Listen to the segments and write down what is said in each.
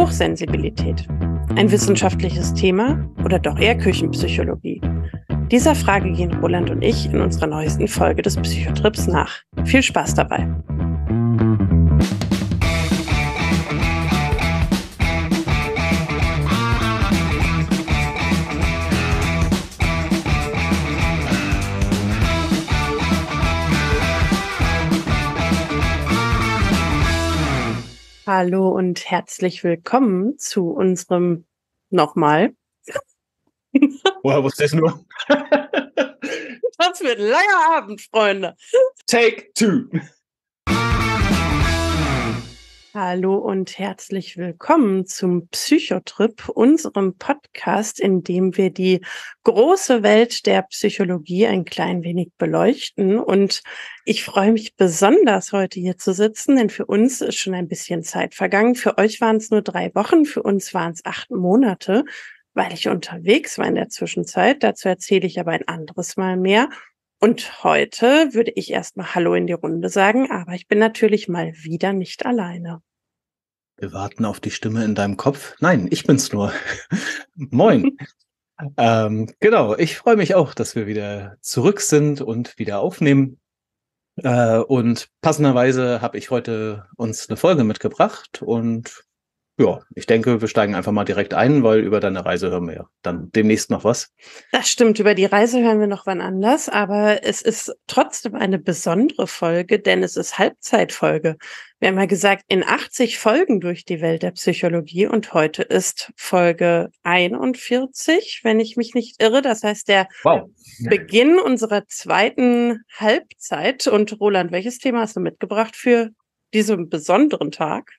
Hochsensibilität. Ein wissenschaftliches Thema oder doch eher Küchenpsychologie? Dieser Frage gehen Roland und ich in unserer neuesten Folge des Psychotrips nach. Viel Spaß dabei! Hallo und herzlich willkommen zu unserem nochmal. Woher wusste ich nur? das wird ein langer Abend, Freunde. Take two. Hallo und herzlich willkommen zum Psychotrip, unserem Podcast, in dem wir die große Welt der Psychologie ein klein wenig beleuchten. Und ich freue mich besonders, heute hier zu sitzen, denn für uns ist schon ein bisschen Zeit vergangen. Für euch waren es nur drei Wochen, für uns waren es acht Monate, weil ich unterwegs war in der Zwischenzeit. Dazu erzähle ich aber ein anderes Mal mehr. Und heute würde ich erstmal Hallo in die Runde sagen, aber ich bin natürlich mal wieder nicht alleine. Wir warten auf die Stimme in deinem Kopf. Nein, ich bin's nur. Moin. ähm, genau, ich freue mich auch, dass wir wieder zurück sind und wieder aufnehmen. Äh, und passenderweise habe ich heute uns eine Folge mitgebracht und ja, ich denke, wir steigen einfach mal direkt ein, weil über deine Reise hören wir ja dann demnächst noch was. Das stimmt, über die Reise hören wir noch wann anders, aber es ist trotzdem eine besondere Folge, denn es ist Halbzeitfolge. Wir haben ja gesagt, in 80 Folgen durch die Welt der Psychologie und heute ist Folge 41, wenn ich mich nicht irre. Das heißt, der wow. Beginn unserer zweiten Halbzeit. Und Roland, welches Thema hast du mitgebracht für diesen besonderen Tag?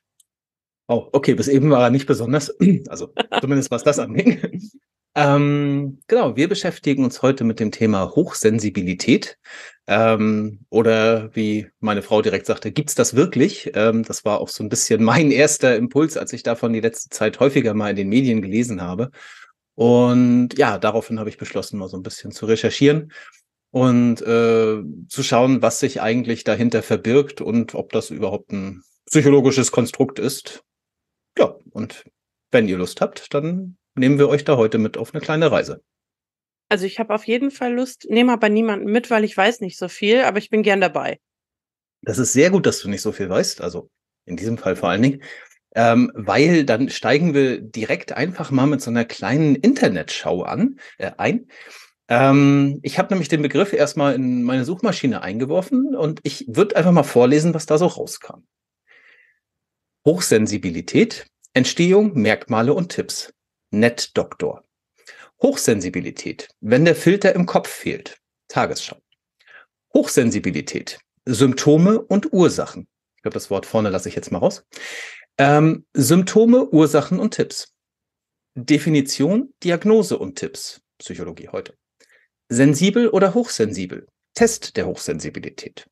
Oh, okay, bis eben war er nicht besonders, also zumindest was das angeht. Ähm, genau, wir beschäftigen uns heute mit dem Thema Hochsensibilität. Ähm, oder wie meine Frau direkt sagte, gibt es das wirklich? Ähm, das war auch so ein bisschen mein erster Impuls, als ich davon die letzte Zeit häufiger mal in den Medien gelesen habe. Und ja, daraufhin habe ich beschlossen, mal so ein bisschen zu recherchieren und äh, zu schauen, was sich eigentlich dahinter verbirgt und ob das überhaupt ein psychologisches Konstrukt ist ja, und wenn ihr Lust habt, dann nehmen wir euch da heute mit auf eine kleine Reise. Also ich habe auf jeden Fall Lust, nehme aber niemanden mit, weil ich weiß nicht so viel, aber ich bin gern dabei. Das ist sehr gut, dass du nicht so viel weißt, also in diesem Fall vor allen Dingen, ähm, weil dann steigen wir direkt einfach mal mit so einer kleinen Internetschau an, äh, ein. Ähm, ich habe nämlich den Begriff erstmal in meine Suchmaschine eingeworfen und ich würde einfach mal vorlesen, was da so rauskam. Hochsensibilität, Entstehung, Merkmale und Tipps. Nett Doktor. Hochsensibilität, wenn der Filter im Kopf fehlt. Tagesschau. Hochsensibilität, Symptome und Ursachen. Ich glaube, das Wort vorne lasse ich jetzt mal raus. Ähm, Symptome, Ursachen und Tipps. Definition, Diagnose und Tipps. Psychologie heute. Sensibel oder hochsensibel? Test der Hochsensibilität.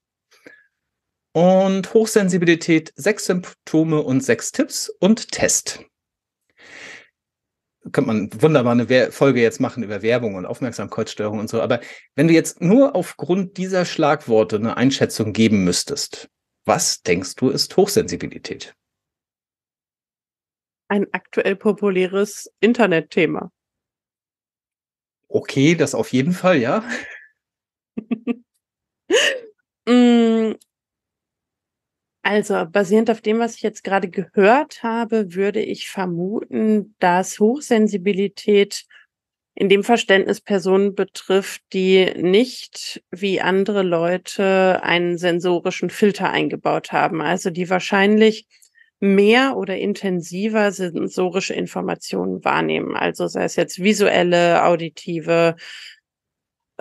Und Hochsensibilität, sechs Symptome und sechs Tipps und Test. Könnte man wunderbar eine Folge jetzt machen über Werbung und Aufmerksamkeitsstörung und so. Aber wenn du jetzt nur aufgrund dieser Schlagworte eine Einschätzung geben müsstest, was denkst du ist Hochsensibilität? Ein aktuell populäres Internetthema. Okay, das auf jeden Fall, ja. Mm, also, basierend auf dem, was ich jetzt gerade gehört habe, würde ich vermuten, dass Hochsensibilität in dem Verständnis Personen betrifft, die nicht wie andere Leute einen sensorischen Filter eingebaut haben, also die wahrscheinlich mehr oder intensiver sensorische Informationen wahrnehmen, also sei es jetzt visuelle, auditive,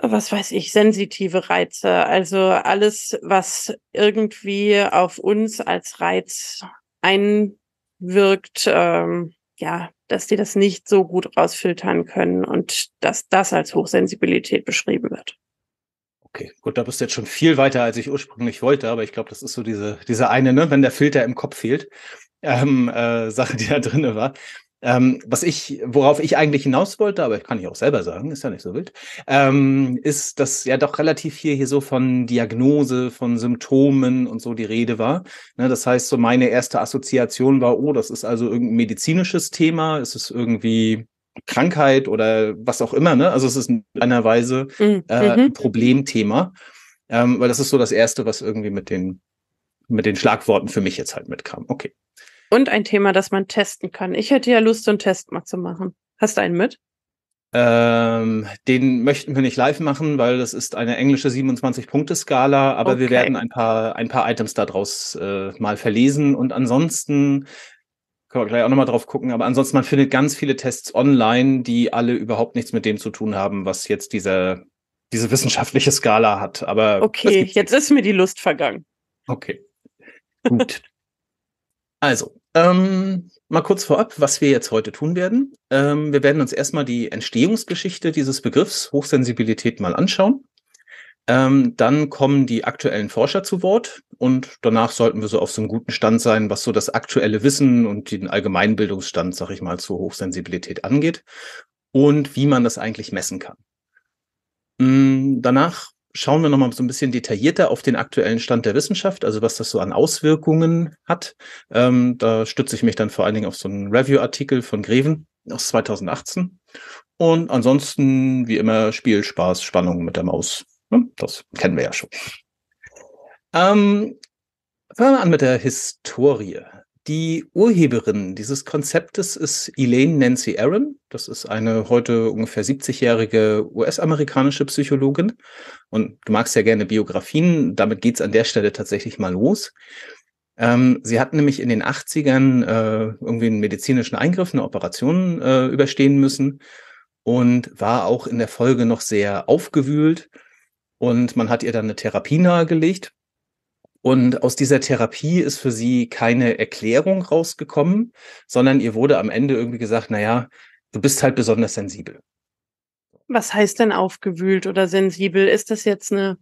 was weiß ich, sensitive Reize. Also alles, was irgendwie auf uns als Reiz einwirkt, ähm, ja, dass die das nicht so gut rausfiltern können und dass das als Hochsensibilität beschrieben wird. Okay, gut, da bist du jetzt schon viel weiter, als ich ursprünglich wollte, aber ich glaube, das ist so diese, diese eine, ne, wenn der Filter im Kopf fehlt, ähm, äh, Sache, die da drin war. Ähm, was ich, worauf ich eigentlich hinaus wollte, aber kann ich auch selber sagen, ist ja nicht so wild, ähm, ist, dass ja doch relativ viel hier so von Diagnose, von Symptomen und so die Rede war. Ne, das heißt, so meine erste Assoziation war, oh, das ist also irgendein medizinisches Thema, es ist irgendwie Krankheit oder was auch immer, ne? Also es ist in einer Weise mm, äh, ein mhm. Problemthema. Ähm, weil das ist so das Erste, was irgendwie mit den, mit den Schlagworten für mich jetzt halt mitkam. Okay. Und ein Thema, das man testen kann. Ich hätte ja Lust, so einen Test mal zu machen. Hast du einen mit? Ähm, den möchten wir nicht live machen, weil das ist eine englische 27-Punkte-Skala, aber okay. wir werden ein paar, ein paar Items daraus äh, mal verlesen und ansonsten können wir gleich auch nochmal drauf gucken, aber ansonsten, man findet ganz viele Tests online, die alle überhaupt nichts mit dem zu tun haben, was jetzt diese, diese wissenschaftliche Skala hat. Aber okay, jetzt nicht. ist mir die Lust vergangen. Okay. Gut. also, ähm, mal kurz vorab, was wir jetzt heute tun werden. Ähm, wir werden uns erstmal die Entstehungsgeschichte dieses Begriffs Hochsensibilität mal anschauen. Ähm, dann kommen die aktuellen Forscher zu Wort und danach sollten wir so auf so einem guten Stand sein, was so das aktuelle Wissen und den Allgemeinbildungsstand, sag ich mal, zur Hochsensibilität angeht und wie man das eigentlich messen kann. Mm, danach schauen wir nochmal so ein bisschen detaillierter auf den aktuellen Stand der Wissenschaft, also was das so an Auswirkungen hat. Ähm, da stütze ich mich dann vor allen Dingen auf so einen Review-Artikel von Greven aus 2018. Und ansonsten, wie immer, Spiel, Spaß, Spannung mit der Maus. Ne? Das kennen wir ja schon. Ähm, fangen wir an mit der Historie. Die Urheberin dieses Konzeptes ist Elaine Nancy Aaron. Das ist eine heute ungefähr 70-jährige US-amerikanische Psychologin. Und du magst ja gerne Biografien. Damit geht's an der Stelle tatsächlich mal los. Ähm, sie hat nämlich in den 80ern äh, irgendwie einen medizinischen Eingriff, eine Operation äh, überstehen müssen und war auch in der Folge noch sehr aufgewühlt. Und man hat ihr dann eine Therapie nahegelegt. Und aus dieser Therapie ist für sie keine Erklärung rausgekommen, sondern ihr wurde am Ende irgendwie gesagt, naja, du bist halt besonders sensibel. Was heißt denn aufgewühlt oder sensibel? Ist das jetzt eine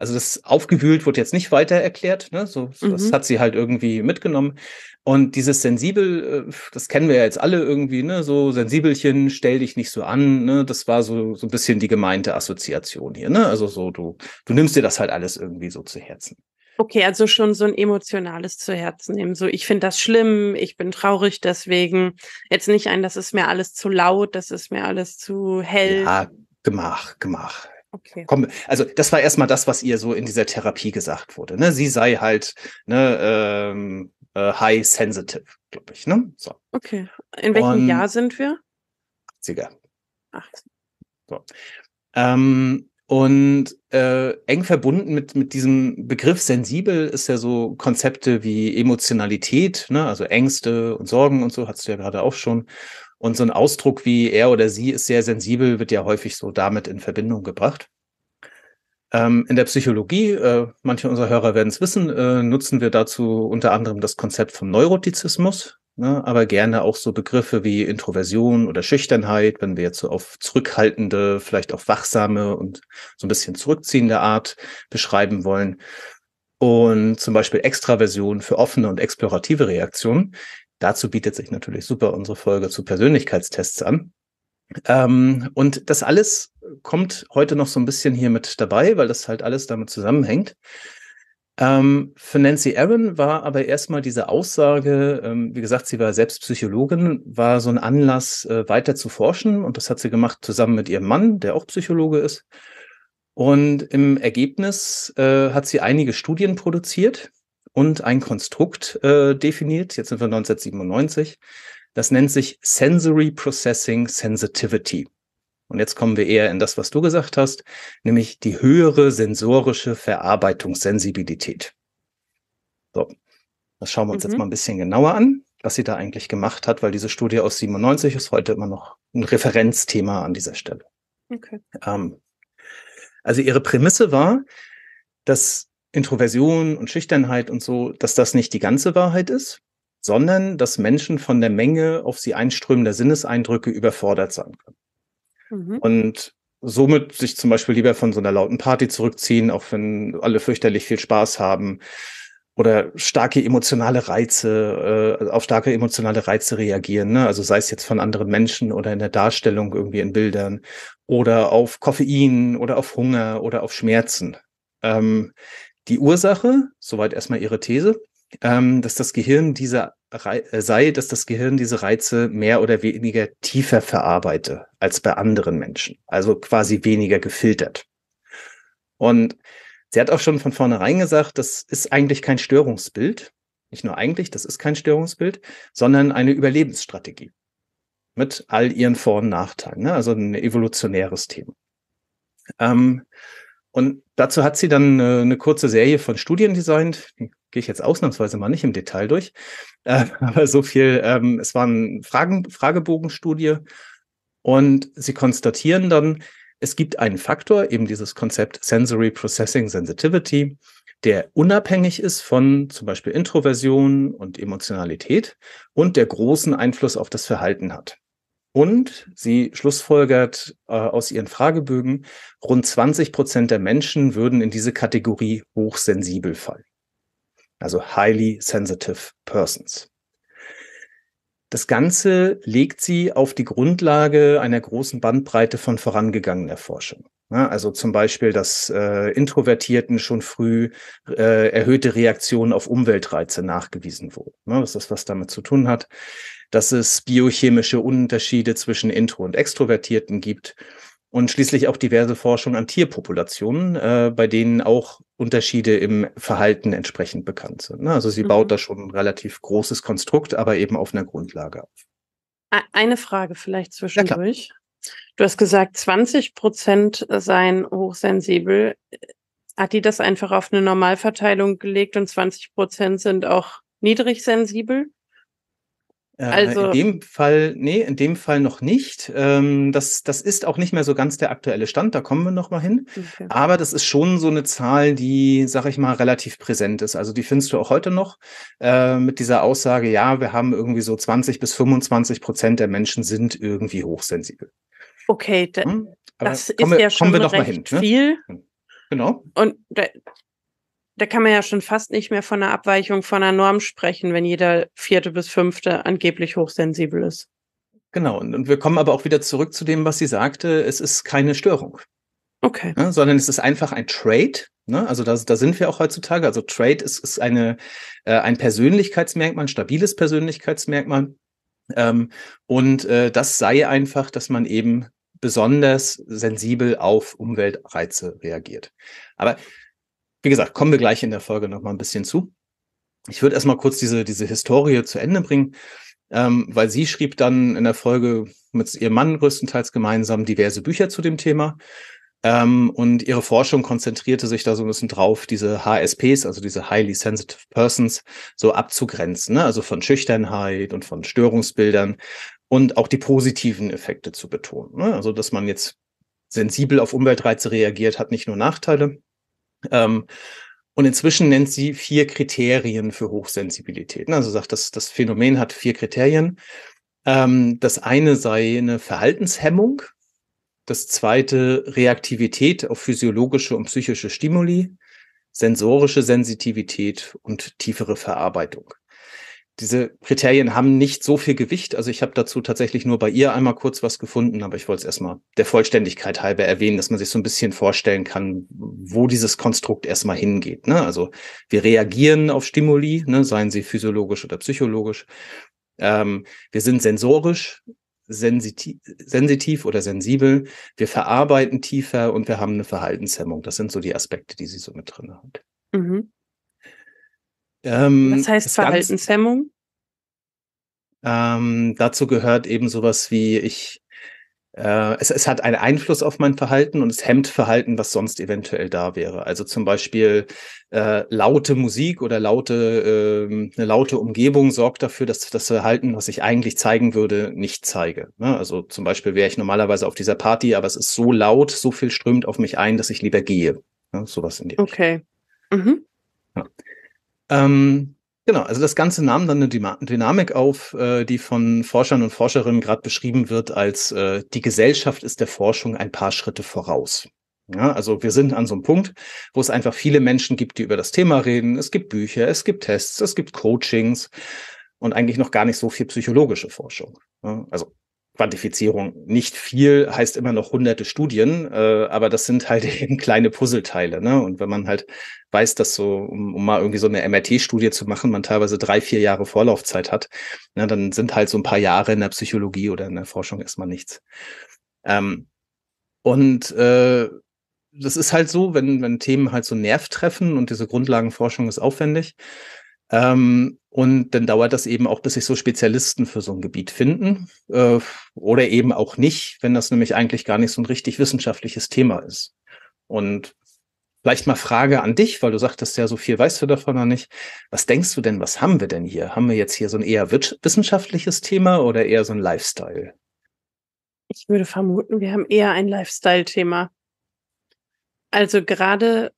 also das aufgewühlt wurde jetzt nicht weiter erklärt, ne? so, so mhm. das hat sie halt irgendwie mitgenommen. Und dieses sensibel, äh, das kennen wir ja jetzt alle irgendwie, ne, so sensibelchen, stell dich nicht so an, ne, das war so so ein bisschen die gemeinte Assoziation hier, ne, also so du du nimmst dir das halt alles irgendwie so zu Herzen. Okay, also schon so ein emotionales zu Herzen nehmen. So, ich finde das schlimm, ich bin traurig deswegen. Jetzt nicht ein, das ist mir alles zu laut, das ist mir alles zu hell. Ja, gemach, gemach. Okay. Komm, also das war erstmal das, was ihr so in dieser Therapie gesagt wurde. Ne? Sie sei halt ne, ähm, äh, high sensitive, glaube ich. Ne? So. Okay. In welchem Und Jahr sind wir? 80er. 80. So. Ähm, und äh, eng verbunden mit, mit diesem Begriff sensibel ist ja so Konzepte wie Emotionalität, ne? also Ängste und Sorgen und so, hattest du ja gerade auch schon. Und so ein Ausdruck wie er oder sie ist sehr sensibel, wird ja häufig so damit in Verbindung gebracht. Ähm, in der Psychologie, äh, manche unserer Hörer werden es wissen, äh, nutzen wir dazu unter anderem das Konzept vom Neurotizismus. Ne? Aber gerne auch so Begriffe wie Introversion oder Schüchternheit, wenn wir jetzt so auf zurückhaltende, vielleicht auch wachsame und so ein bisschen zurückziehende Art beschreiben wollen. Und zum Beispiel Extraversion für offene und explorative Reaktionen. Dazu bietet sich natürlich super unsere Folge zu Persönlichkeitstests an. Ähm, und das alles kommt heute noch so ein bisschen hier mit dabei, weil das halt alles damit zusammenhängt. Ähm, für Nancy Aaron war aber erstmal diese Aussage, ähm, wie gesagt, sie war selbst Psychologin, war so ein Anlass, äh, weiter zu forschen. Und das hat sie gemacht zusammen mit ihrem Mann, der auch Psychologe ist. Und im Ergebnis äh, hat sie einige Studien produziert und ein Konstrukt äh, definiert. Jetzt sind wir 1997. Das nennt sich Sensory Processing Sensitivity. Und jetzt kommen wir eher in das, was du gesagt hast, nämlich die höhere sensorische Verarbeitungssensibilität. So, das schauen wir uns mhm. jetzt mal ein bisschen genauer an, was sie da eigentlich gemacht hat, weil diese Studie aus 97 ist heute immer noch ein Referenzthema an dieser Stelle. Okay. Ähm, also ihre Prämisse war, dass Introversion und Schüchternheit und so, dass das nicht die ganze Wahrheit ist, sondern dass Menschen von der Menge auf sie einströmender Sinneseindrücke überfordert sein können mhm. und somit sich zum Beispiel lieber von so einer lauten Party zurückziehen, auch wenn alle fürchterlich viel Spaß haben oder starke emotionale Reize, äh, auf starke emotionale Reize reagieren, ne? also sei es jetzt von anderen Menschen oder in der Darstellung irgendwie in Bildern oder auf Koffein oder auf Hunger oder auf Schmerzen. Ähm, die Ursache, soweit erstmal ihre These, ähm, dass das Gehirn diese äh, sei, dass das Gehirn diese Reize mehr oder weniger tiefer verarbeite als bei anderen Menschen, also quasi weniger gefiltert. Und sie hat auch schon von vornherein gesagt, das ist eigentlich kein Störungsbild, nicht nur eigentlich, das ist kein Störungsbild, sondern eine Überlebensstrategie mit all ihren Vor- und Nachteilen, ne? also ein evolutionäres Thema. Ähm, und dazu hat sie dann äh, eine kurze Serie von Studien designt. Die gehe ich jetzt ausnahmsweise mal nicht im Detail durch. Äh, aber so viel, ähm, es war eine Fragebogenstudie. Und sie konstatieren dann, es gibt einen Faktor, eben dieses Konzept Sensory Processing Sensitivity, der unabhängig ist von zum Beispiel Introversion und Emotionalität und der großen Einfluss auf das Verhalten hat. Und sie schlussfolgert äh, aus ihren Fragebögen, rund 20 Prozent der Menschen würden in diese Kategorie hochsensibel fallen. Also highly sensitive persons. Das Ganze legt sie auf die Grundlage einer großen Bandbreite von vorangegangener Forschung. Also zum Beispiel, dass äh, Introvertierten schon früh äh, erhöhte Reaktionen auf Umweltreize nachgewiesen wurden. Ne? Das ist, was damit zu tun hat dass es biochemische Unterschiede zwischen Intro- und Extrovertierten gibt und schließlich auch diverse Forschung an Tierpopulationen, äh, bei denen auch Unterschiede im Verhalten entsprechend bekannt sind. Ne? Also sie mhm. baut da schon ein relativ großes Konstrukt, aber eben auf einer Grundlage auf. Eine Frage vielleicht zwischendurch. Ja, du hast gesagt, 20 Prozent seien hochsensibel. Hat die das einfach auf eine Normalverteilung gelegt und 20 Prozent sind auch niedrig sensibel? Äh, also, in dem Fall, nee, in dem Fall noch nicht. Ähm, das, das ist auch nicht mehr so ganz der aktuelle Stand, da kommen wir nochmal hin. Okay. Aber das ist schon so eine Zahl, die, sag ich mal, relativ präsent ist. Also die findest du auch heute noch äh, mit dieser Aussage, ja, wir haben irgendwie so 20 bis 25 Prozent der Menschen sind irgendwie hochsensibel. Okay, hm? das ist wir, ja schon kommen wir doch recht mal hin, ne? viel. Genau. Und da kann man ja schon fast nicht mehr von einer Abweichung von einer Norm sprechen, wenn jeder vierte bis fünfte angeblich hochsensibel ist. Genau, und wir kommen aber auch wieder zurück zu dem, was sie sagte, es ist keine Störung. Okay. Ne, sondern es ist einfach ein Trade. Ne? Also da, da sind wir auch heutzutage. Also Trade ist, ist eine, äh, ein Persönlichkeitsmerkmal, ein stabiles Persönlichkeitsmerkmal. Ähm, und äh, das sei einfach, dass man eben besonders sensibel auf Umweltreize reagiert. Aber wie gesagt, kommen wir gleich in der Folge nochmal ein bisschen zu. Ich würde erstmal kurz diese, diese Historie zu Ende bringen, ähm, weil sie schrieb dann in der Folge mit ihrem Mann größtenteils gemeinsam diverse Bücher zu dem Thema. Ähm, und ihre Forschung konzentrierte sich da so ein bisschen drauf, diese HSPs, also diese Highly Sensitive Persons, so abzugrenzen, ne? also von Schüchternheit und von Störungsbildern und auch die positiven Effekte zu betonen. Ne? Also, dass man jetzt sensibel auf Umweltreize reagiert, hat nicht nur Nachteile, ähm, und inzwischen nennt sie vier Kriterien für Hochsensibilität. Ne? Also sagt, das, das Phänomen hat vier Kriterien. Ähm, das eine sei eine Verhaltenshemmung, das zweite Reaktivität auf physiologische und psychische Stimuli, sensorische Sensitivität und tiefere Verarbeitung diese Kriterien haben nicht so viel Gewicht. Also ich habe dazu tatsächlich nur bei ihr einmal kurz was gefunden, aber ich wollte es erstmal der Vollständigkeit halber erwähnen, dass man sich so ein bisschen vorstellen kann, wo dieses Konstrukt erstmal hingeht. Ne? Also wir reagieren auf Stimuli, ne? seien sie physiologisch oder psychologisch. Ähm, wir sind sensorisch, sensitiv, sensitiv oder sensibel. Wir verarbeiten tiefer und wir haben eine Verhaltenshemmung. Das sind so die Aspekte, die sie so mit drin hat. Mhm. Ähm, Was heißt Verhaltenshemmung? ähm, dazu gehört eben sowas wie ich äh, es, es, hat einen Einfluss auf mein Verhalten und es hemmt Verhalten, was sonst eventuell da wäre. Also zum Beispiel äh, laute Musik oder laute, äh, eine laute Umgebung sorgt dafür, dass das Verhalten, was ich eigentlich zeigen würde, nicht zeige. Ne? Also zum Beispiel wäre ich normalerweise auf dieser Party, aber es ist so laut, so viel strömt auf mich ein, dass ich lieber gehe. Ne? Sowas in die Okay. Mhm. Ja. Ähm, genau, also das Ganze nahm dann eine Dynamik auf, äh, die von Forschern und Forscherinnen gerade beschrieben wird als äh, die Gesellschaft ist der Forschung ein paar Schritte voraus. Ja, also wir sind an so einem Punkt, wo es einfach viele Menschen gibt, die über das Thema reden. Es gibt Bücher, es gibt Tests, es gibt Coachings und eigentlich noch gar nicht so viel psychologische Forschung. Ja, also Quantifizierung nicht viel, heißt immer noch hunderte Studien, äh, aber das sind halt eben kleine Puzzleteile. Ne? Und wenn man halt weiß, dass so, um, um mal irgendwie so eine MRT-Studie zu machen, man teilweise drei, vier Jahre Vorlaufzeit hat, ne, dann sind halt so ein paar Jahre in der Psychologie oder in der Forschung erstmal nichts. Ähm, und äh, das ist halt so, wenn, wenn Themen halt so Nerv treffen und diese Grundlagenforschung ist aufwendig, ähm, und dann dauert das eben auch, bis sich so Spezialisten für so ein Gebiet finden äh, oder eben auch nicht, wenn das nämlich eigentlich gar nicht so ein richtig wissenschaftliches Thema ist. Und vielleicht mal Frage an dich, weil du sagtest ja, so viel weißt du davon noch nicht. Was denkst du denn, was haben wir denn hier? Haben wir jetzt hier so ein eher wissenschaftliches Thema oder eher so ein Lifestyle? Ich würde vermuten, wir haben eher ein Lifestyle-Thema. Also gerade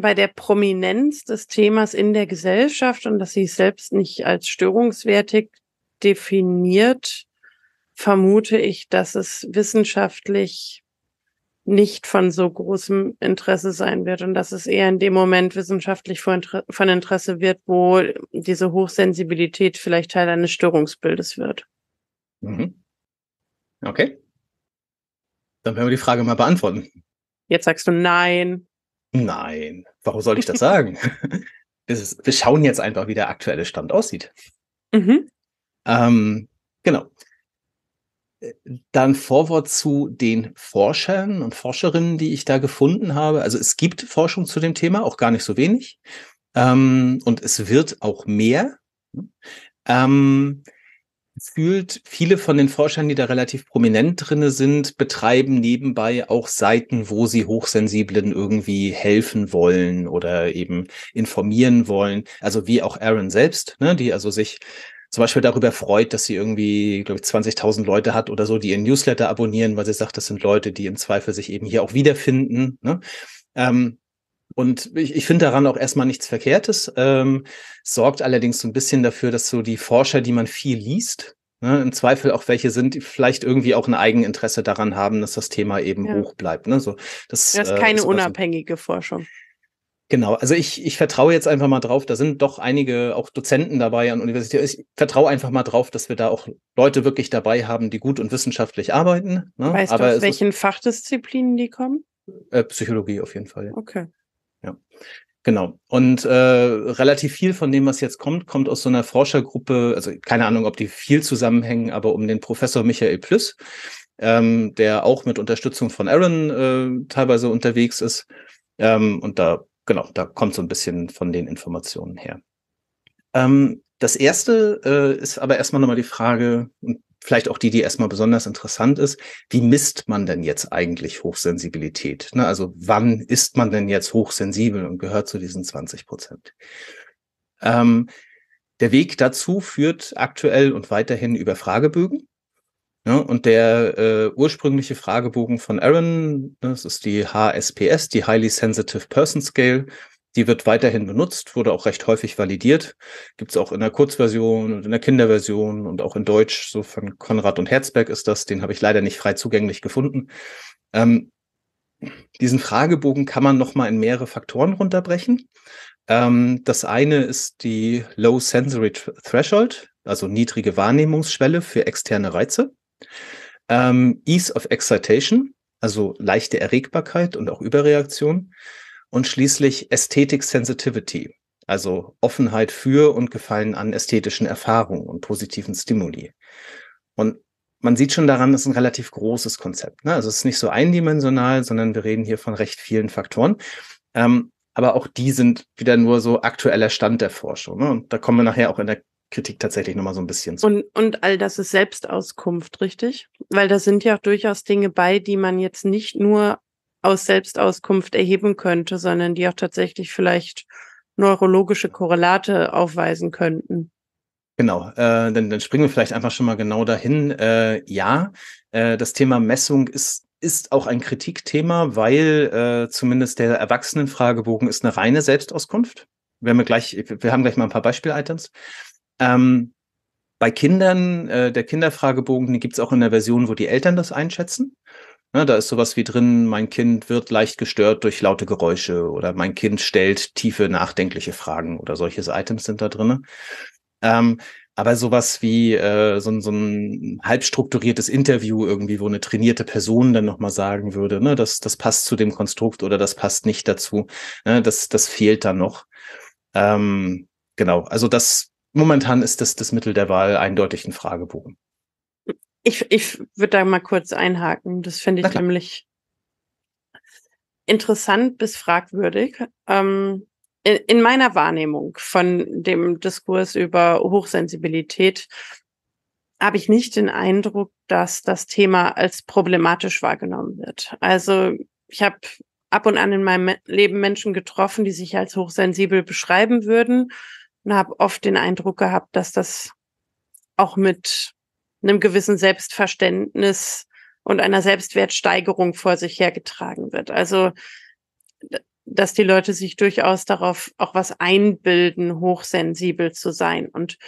bei der Prominenz des Themas in der Gesellschaft und dass sie es selbst nicht als störungswertig definiert, vermute ich, dass es wissenschaftlich nicht von so großem Interesse sein wird und dass es eher in dem Moment wissenschaftlich von Interesse wird, wo diese Hochsensibilität vielleicht Teil eines Störungsbildes wird. Mhm. Okay. Dann werden wir die Frage mal beantworten. Jetzt sagst du nein. Nein, warum soll ich das sagen? wir schauen jetzt einfach, wie der aktuelle Stand aussieht. Mhm. Ähm, genau. Äh, dann Vorwort zu den Forschern und Forscherinnen, die ich da gefunden habe. Also es gibt Forschung zu dem Thema, auch gar nicht so wenig. Ähm, und es wird auch mehr. Ähm, gefühlt viele von den Forschern, die da relativ prominent drinne sind, betreiben nebenbei auch Seiten, wo sie Hochsensiblen irgendwie helfen wollen oder eben informieren wollen. Also wie auch Aaron selbst, ne, die also sich zum Beispiel darüber freut, dass sie irgendwie, glaube ich, 20.000 Leute hat oder so, die ihren Newsletter abonnieren, weil sie sagt, das sind Leute, die im Zweifel sich eben hier auch wiederfinden. Ne? Ähm, und ich, ich finde daran auch erstmal nichts Verkehrtes. Ähm, sorgt allerdings so ein bisschen dafür, dass so die Forscher, die man viel liest, ne, im Zweifel auch welche sind, die vielleicht irgendwie auch ein Eigeninteresse daran haben, dass das Thema eben ja. hoch bleibt. Ne? So, das, das ist äh, keine ist unabhängige so. Forschung. Genau, also ich, ich vertraue jetzt einfach mal drauf, da sind doch einige auch Dozenten dabei an Universitäten. Ich vertraue einfach mal drauf, dass wir da auch Leute wirklich dabei haben, die gut und wissenschaftlich arbeiten. Ne? Weißt Aber du, aus welchen Fachdisziplinen die kommen? Äh, Psychologie auf jeden Fall. Ja. Okay ja. Genau. Und äh, relativ viel von dem, was jetzt kommt, kommt aus so einer Forschergruppe, also keine Ahnung, ob die viel zusammenhängen, aber um den Professor Michael Plüss, ähm, der auch mit Unterstützung von Aaron äh, teilweise unterwegs ist. Ähm, und da, genau, da kommt so ein bisschen von den Informationen her. Ähm, das erste äh, ist aber erstmal nochmal die Frage, und vielleicht auch die, die erstmal besonders interessant ist. Wie misst man denn jetzt eigentlich Hochsensibilität? Ne? Also wann ist man denn jetzt hochsensibel und gehört zu diesen 20 Prozent? Ähm, der Weg dazu führt aktuell und weiterhin über Fragebögen. Ja, ne? und der äh, ursprüngliche Fragebogen von Aaron, ne, das ist die HSPS, die Highly Sensitive Person Scale, die wird weiterhin benutzt, wurde auch recht häufig validiert. Gibt es auch in der Kurzversion und in der Kinderversion und auch in Deutsch, so von Konrad und Herzberg ist das, den habe ich leider nicht frei zugänglich gefunden. Ähm, diesen Fragebogen kann man nochmal in mehrere Faktoren runterbrechen. Ähm, das eine ist die Low Sensory Threshold, also niedrige Wahrnehmungsschwelle für externe Reize. Ähm, Ease of Excitation, also leichte Erregbarkeit und auch Überreaktion und schließlich Ästhetik Sensitivity, also Offenheit für und Gefallen an ästhetischen Erfahrungen und positiven Stimuli. Und man sieht schon daran, das ist ein relativ großes Konzept. Ne? Also es ist nicht so eindimensional, sondern wir reden hier von recht vielen Faktoren. Ähm, aber auch die sind wieder nur so aktueller Stand der Forschung. Ne? Und da kommen wir nachher auch in der Kritik tatsächlich nochmal so ein bisschen zu. Und, und all das ist Selbstauskunft, richtig? Weil da sind ja auch durchaus Dinge bei, die man jetzt nicht nur aus Selbstauskunft erheben könnte, sondern die auch tatsächlich vielleicht neurologische Korrelate aufweisen könnten. Genau, äh, dann, dann springen wir vielleicht einfach schon mal genau dahin. Äh, ja, äh, das Thema Messung ist ist auch ein Kritikthema, weil äh, zumindest der Erwachsenenfragebogen ist eine reine Selbstauskunft. Wir haben, gleich, wir haben gleich mal ein paar Beispiel-Items. Ähm, bei Kindern, äh, der Kinderfragebogen, den gibt es auch in der Version, wo die Eltern das einschätzen. Ne, da ist sowas wie drin, mein Kind wird leicht gestört durch laute Geräusche oder mein Kind stellt tiefe, nachdenkliche Fragen oder solches Items sind da drin. Ähm, aber sowas wie äh, so, so ein halbstrukturiertes Interview irgendwie, wo eine trainierte Person dann nochmal sagen würde, ne, das, das passt zu dem Konstrukt oder das passt nicht dazu, ne, das, das fehlt dann noch. Ähm, genau, also das momentan ist das, das Mittel der Wahl eindeutig ein Fragebogen. Ich, ich würde da mal kurz einhaken. Das finde ich nämlich interessant bis fragwürdig. Ähm, in, in meiner Wahrnehmung von dem Diskurs über Hochsensibilität habe ich nicht den Eindruck, dass das Thema als problematisch wahrgenommen wird. Also ich habe ab und an in meinem Leben Menschen getroffen, die sich als hochsensibel beschreiben würden und habe oft den Eindruck gehabt, dass das auch mit einem gewissen Selbstverständnis und einer Selbstwertsteigerung vor sich hergetragen wird. Also, dass die Leute sich durchaus darauf auch was einbilden, hochsensibel zu sein. Und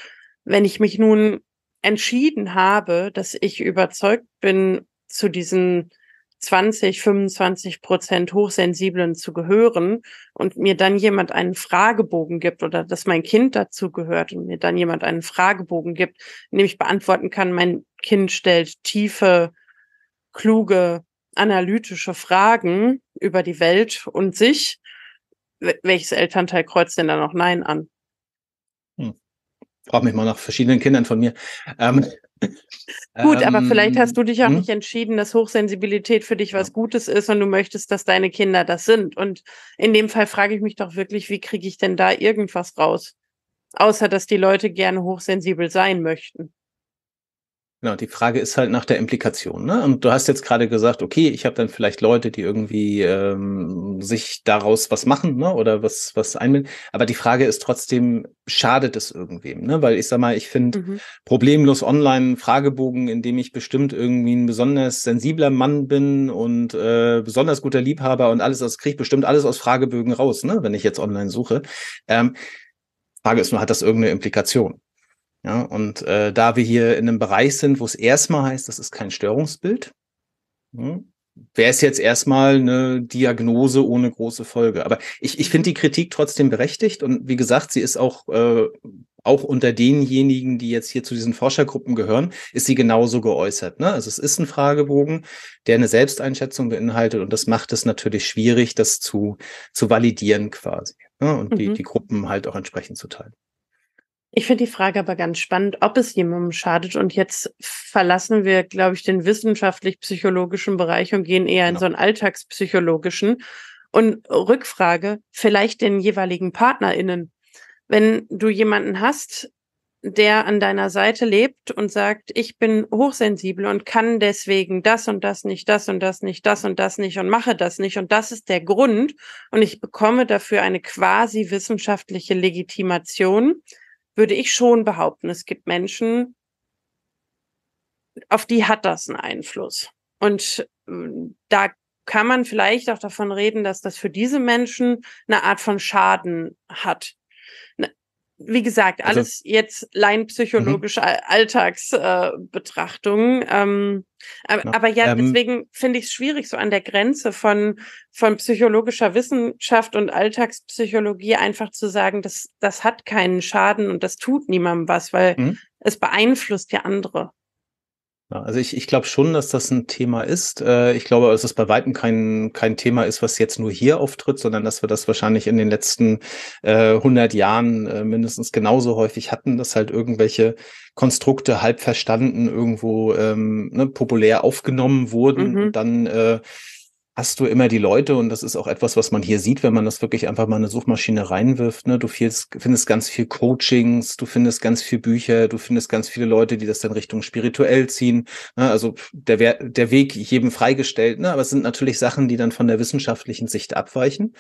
wenn ich mich nun entschieden habe, dass ich überzeugt bin zu diesen 20, 25 Prozent Hochsensiblen zu gehören und mir dann jemand einen Fragebogen gibt oder dass mein Kind dazu gehört und mir dann jemand einen Fragebogen gibt, in dem ich beantworten kann, mein Kind stellt tiefe, kluge, analytische Fragen über die Welt und sich, welches Elternteil kreuzt denn da noch Nein an? Hm. Frag mich mal nach verschiedenen Kindern von mir. Ähm, Gut, ähm, aber vielleicht hast du ähm, dich auch hm? nicht entschieden, dass Hochsensibilität für dich was Gutes ist und du möchtest, dass deine Kinder das sind. Und in dem Fall frage ich mich doch wirklich, wie kriege ich denn da irgendwas raus? Außer, dass die Leute gerne hochsensibel sein möchten. Genau, die Frage ist halt nach der Implikation. Ne? Und du hast jetzt gerade gesagt, okay, ich habe dann vielleicht Leute, die irgendwie ähm, sich daraus was machen ne? oder was, was einbinden. Aber die Frage ist trotzdem, schadet es irgendwem? Ne? Weil ich sag mal, ich finde mhm. problemlos online Fragebogen, in dem ich bestimmt irgendwie ein besonders sensibler Mann bin und äh, besonders guter Liebhaber und alles, das kriege ich bestimmt alles aus Fragebögen raus, ne? wenn ich jetzt online suche. Ähm, Frage ist nur, hat das irgendeine Implikation? Ja, und äh, da wir hier in einem Bereich sind, wo es erstmal heißt, das ist kein Störungsbild, ja, wäre es jetzt erstmal eine Diagnose ohne große Folge. Aber ich, ich finde die Kritik trotzdem berechtigt und wie gesagt, sie ist auch, äh, auch unter denjenigen, die jetzt hier zu diesen Forschergruppen gehören, ist sie genauso geäußert. Ne? Also es ist ein Fragebogen, der eine Selbsteinschätzung beinhaltet und das macht es natürlich schwierig, das zu, zu validieren quasi ne? und mhm. die, die Gruppen halt auch entsprechend zu teilen. Ich finde die Frage aber ganz spannend, ob es jemandem schadet. Und jetzt verlassen wir, glaube ich, den wissenschaftlich-psychologischen Bereich und gehen eher genau. in so einen alltagspsychologischen. Und Rückfrage, vielleicht den jeweiligen PartnerInnen. Wenn du jemanden hast, der an deiner Seite lebt und sagt, ich bin hochsensibel und kann deswegen das und das nicht, das und das nicht, das und das nicht und mache das nicht und das ist der Grund und ich bekomme dafür eine quasi wissenschaftliche Legitimation, würde ich schon behaupten, es gibt Menschen, auf die hat das einen Einfluss. Und ähm, da kann man vielleicht auch davon reden, dass das für diese Menschen eine Art von Schaden hat. Ne, wie gesagt, also alles also, jetzt laienpsychologische mhm. Alltagsbetrachtungen. Äh, ähm, aber ja, ähm, deswegen finde ich es schwierig, so an der Grenze von, von psychologischer Wissenschaft und Alltagspsychologie einfach zu sagen, das, das hat keinen Schaden und das tut niemandem was, weil mhm. es beeinflusst ja andere. Ja, also ich, ich glaube schon, dass das ein Thema ist. Äh, ich glaube, dass es bei weitem kein, kein Thema ist, was jetzt nur hier auftritt, sondern dass wir das wahrscheinlich in den letzten äh, 100 Jahren äh, mindestens genauso häufig hatten, dass halt irgendwelche Konstrukte halb verstanden irgendwo ähm, ne, populär aufgenommen wurden mhm. und dann äh, hast du immer die Leute und das ist auch etwas, was man hier sieht, wenn man das wirklich einfach mal eine Suchmaschine reinwirft. Ne? Du findest, findest ganz viel Coachings, du findest ganz viel Bücher, du findest ganz viele Leute, die das dann Richtung spirituell ziehen. Ne? Also der, der Weg jedem freigestellt. Ne? Aber es sind natürlich Sachen, die dann von der wissenschaftlichen Sicht abweichen.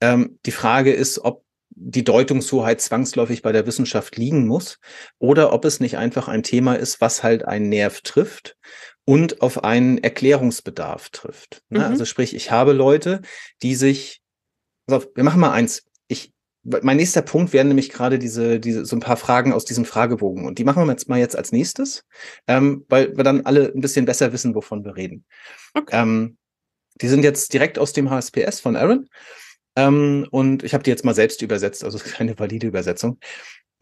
Ähm, die Frage ist, ob die Deutungshoheit zwangsläufig bei der Wissenschaft liegen muss oder ob es nicht einfach ein Thema ist, was halt einen Nerv trifft und auf einen Erklärungsbedarf trifft. Ne? Mhm. Also sprich, ich habe Leute, die sich, also wir machen mal eins. Ich, mein nächster Punkt wären nämlich gerade diese, diese, so ein paar Fragen aus diesem Fragebogen. Und die machen wir jetzt mal jetzt als nächstes, ähm, weil wir dann alle ein bisschen besser wissen, wovon wir reden. Okay. Ähm, die sind jetzt direkt aus dem HSPS von Aaron. Ähm, und ich habe die jetzt mal selbst übersetzt, also keine valide Übersetzung.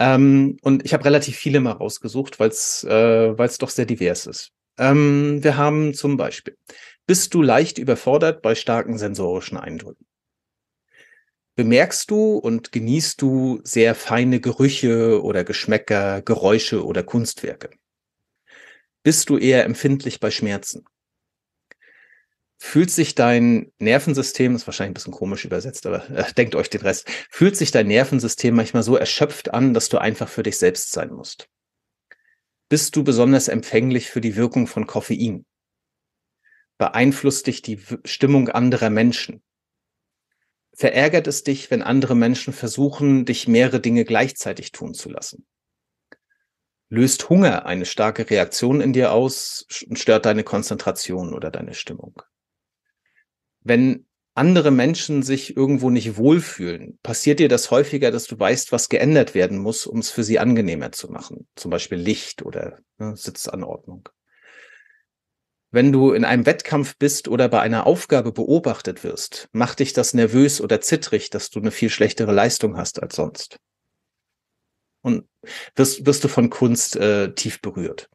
Ähm, und ich habe relativ viele mal rausgesucht, weil es äh, weil's doch sehr divers ist. Ähm, wir haben zum Beispiel, bist du leicht überfordert bei starken sensorischen Eindrücken? Bemerkst du und genießt du sehr feine Gerüche oder Geschmäcker, Geräusche oder Kunstwerke? Bist du eher empfindlich bei Schmerzen? Fühlt sich dein Nervensystem, ist wahrscheinlich ein bisschen komisch übersetzt, aber äh, denkt euch den Rest, fühlt sich dein Nervensystem manchmal so erschöpft an, dass du einfach für dich selbst sein musst? bist du besonders empfänglich für die Wirkung von Koffein? Beeinflusst dich die Stimmung anderer Menschen? Verärgert es dich, wenn andere Menschen versuchen, dich mehrere Dinge gleichzeitig tun zu lassen? Löst Hunger eine starke Reaktion in dir aus und stört deine Konzentration oder deine Stimmung? Wenn andere Menschen sich irgendwo nicht wohlfühlen? Passiert dir das häufiger, dass du weißt, was geändert werden muss, um es für sie angenehmer zu machen? Zum Beispiel Licht oder ne, Sitzanordnung. Wenn du in einem Wettkampf bist oder bei einer Aufgabe beobachtet wirst, macht dich das nervös oder zittrig, dass du eine viel schlechtere Leistung hast als sonst. Und wirst, wirst du von Kunst äh, tief berührt.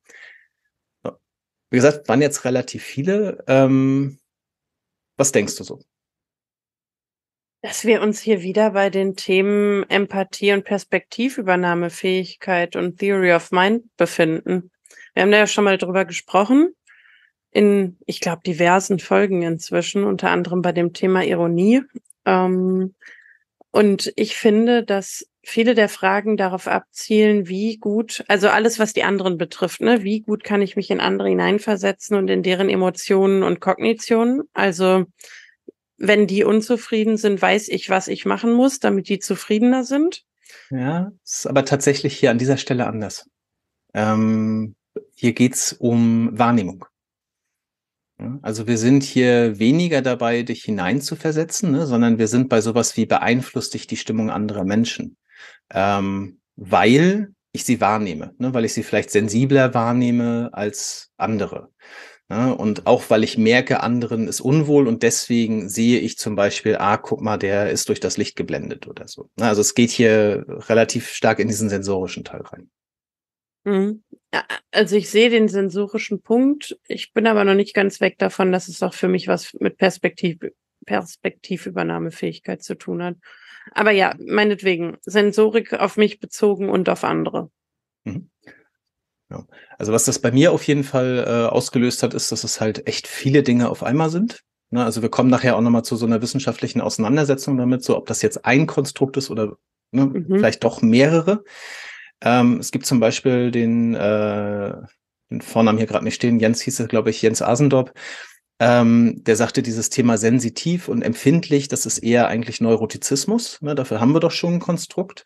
Wie gesagt, waren jetzt relativ viele. Ähm, was denkst du so? dass wir uns hier wieder bei den Themen Empathie und Perspektivübernahmefähigkeit und Theory of Mind befinden. Wir haben da ja schon mal drüber gesprochen, in, ich glaube, diversen Folgen inzwischen, unter anderem bei dem Thema Ironie. Ähm, und ich finde, dass viele der Fragen darauf abzielen, wie gut, also alles, was die anderen betrifft, ne, wie gut kann ich mich in andere hineinversetzen und in deren Emotionen und Kognitionen. Also wenn die unzufrieden sind, weiß ich, was ich machen muss, damit die zufriedener sind. Ja, ist aber tatsächlich hier an dieser Stelle anders. Ähm, hier geht's um Wahrnehmung. also wir sind hier weniger dabei, dich hineinzuversetzen, ne, sondern wir sind bei sowas wie beeinflusst dich die Stimmung anderer Menschen, ähm, weil ich sie wahrnehme, ne, weil ich sie vielleicht sensibler wahrnehme als andere. Ja, ne? und auch weil ich merke, anderen ist unwohl und deswegen sehe ich zum Beispiel, ah, guck mal, der ist durch das Licht geblendet oder so. Ne? Also es geht hier relativ stark in diesen sensorischen Teil rein. Mhm. Also ich sehe den sensorischen Punkt. Ich bin aber noch nicht ganz weg davon, dass es auch für mich was mit Perspektiv Perspektivübernahmefähigkeit zu tun hat. Aber ja, meinetwegen, Sensorik auf mich bezogen und auf andere. Mhm. Ja. Also was das bei mir auf jeden Fall äh, ausgelöst hat, ist, dass es halt echt viele Dinge auf einmal sind. Ne? Also wir kommen nachher auch nochmal zu so einer wissenschaftlichen Auseinandersetzung damit, so ob das jetzt ein Konstrukt ist oder ne, mhm. vielleicht doch mehrere. Ähm, es gibt zum Beispiel den, äh, den Vornamen hier gerade nicht stehen, Jens hieß es, glaube ich, Jens Asendorp. Ähm, der sagte, dieses Thema sensitiv und empfindlich, das ist eher eigentlich Neurotizismus. Ne? Dafür haben wir doch schon ein Konstrukt.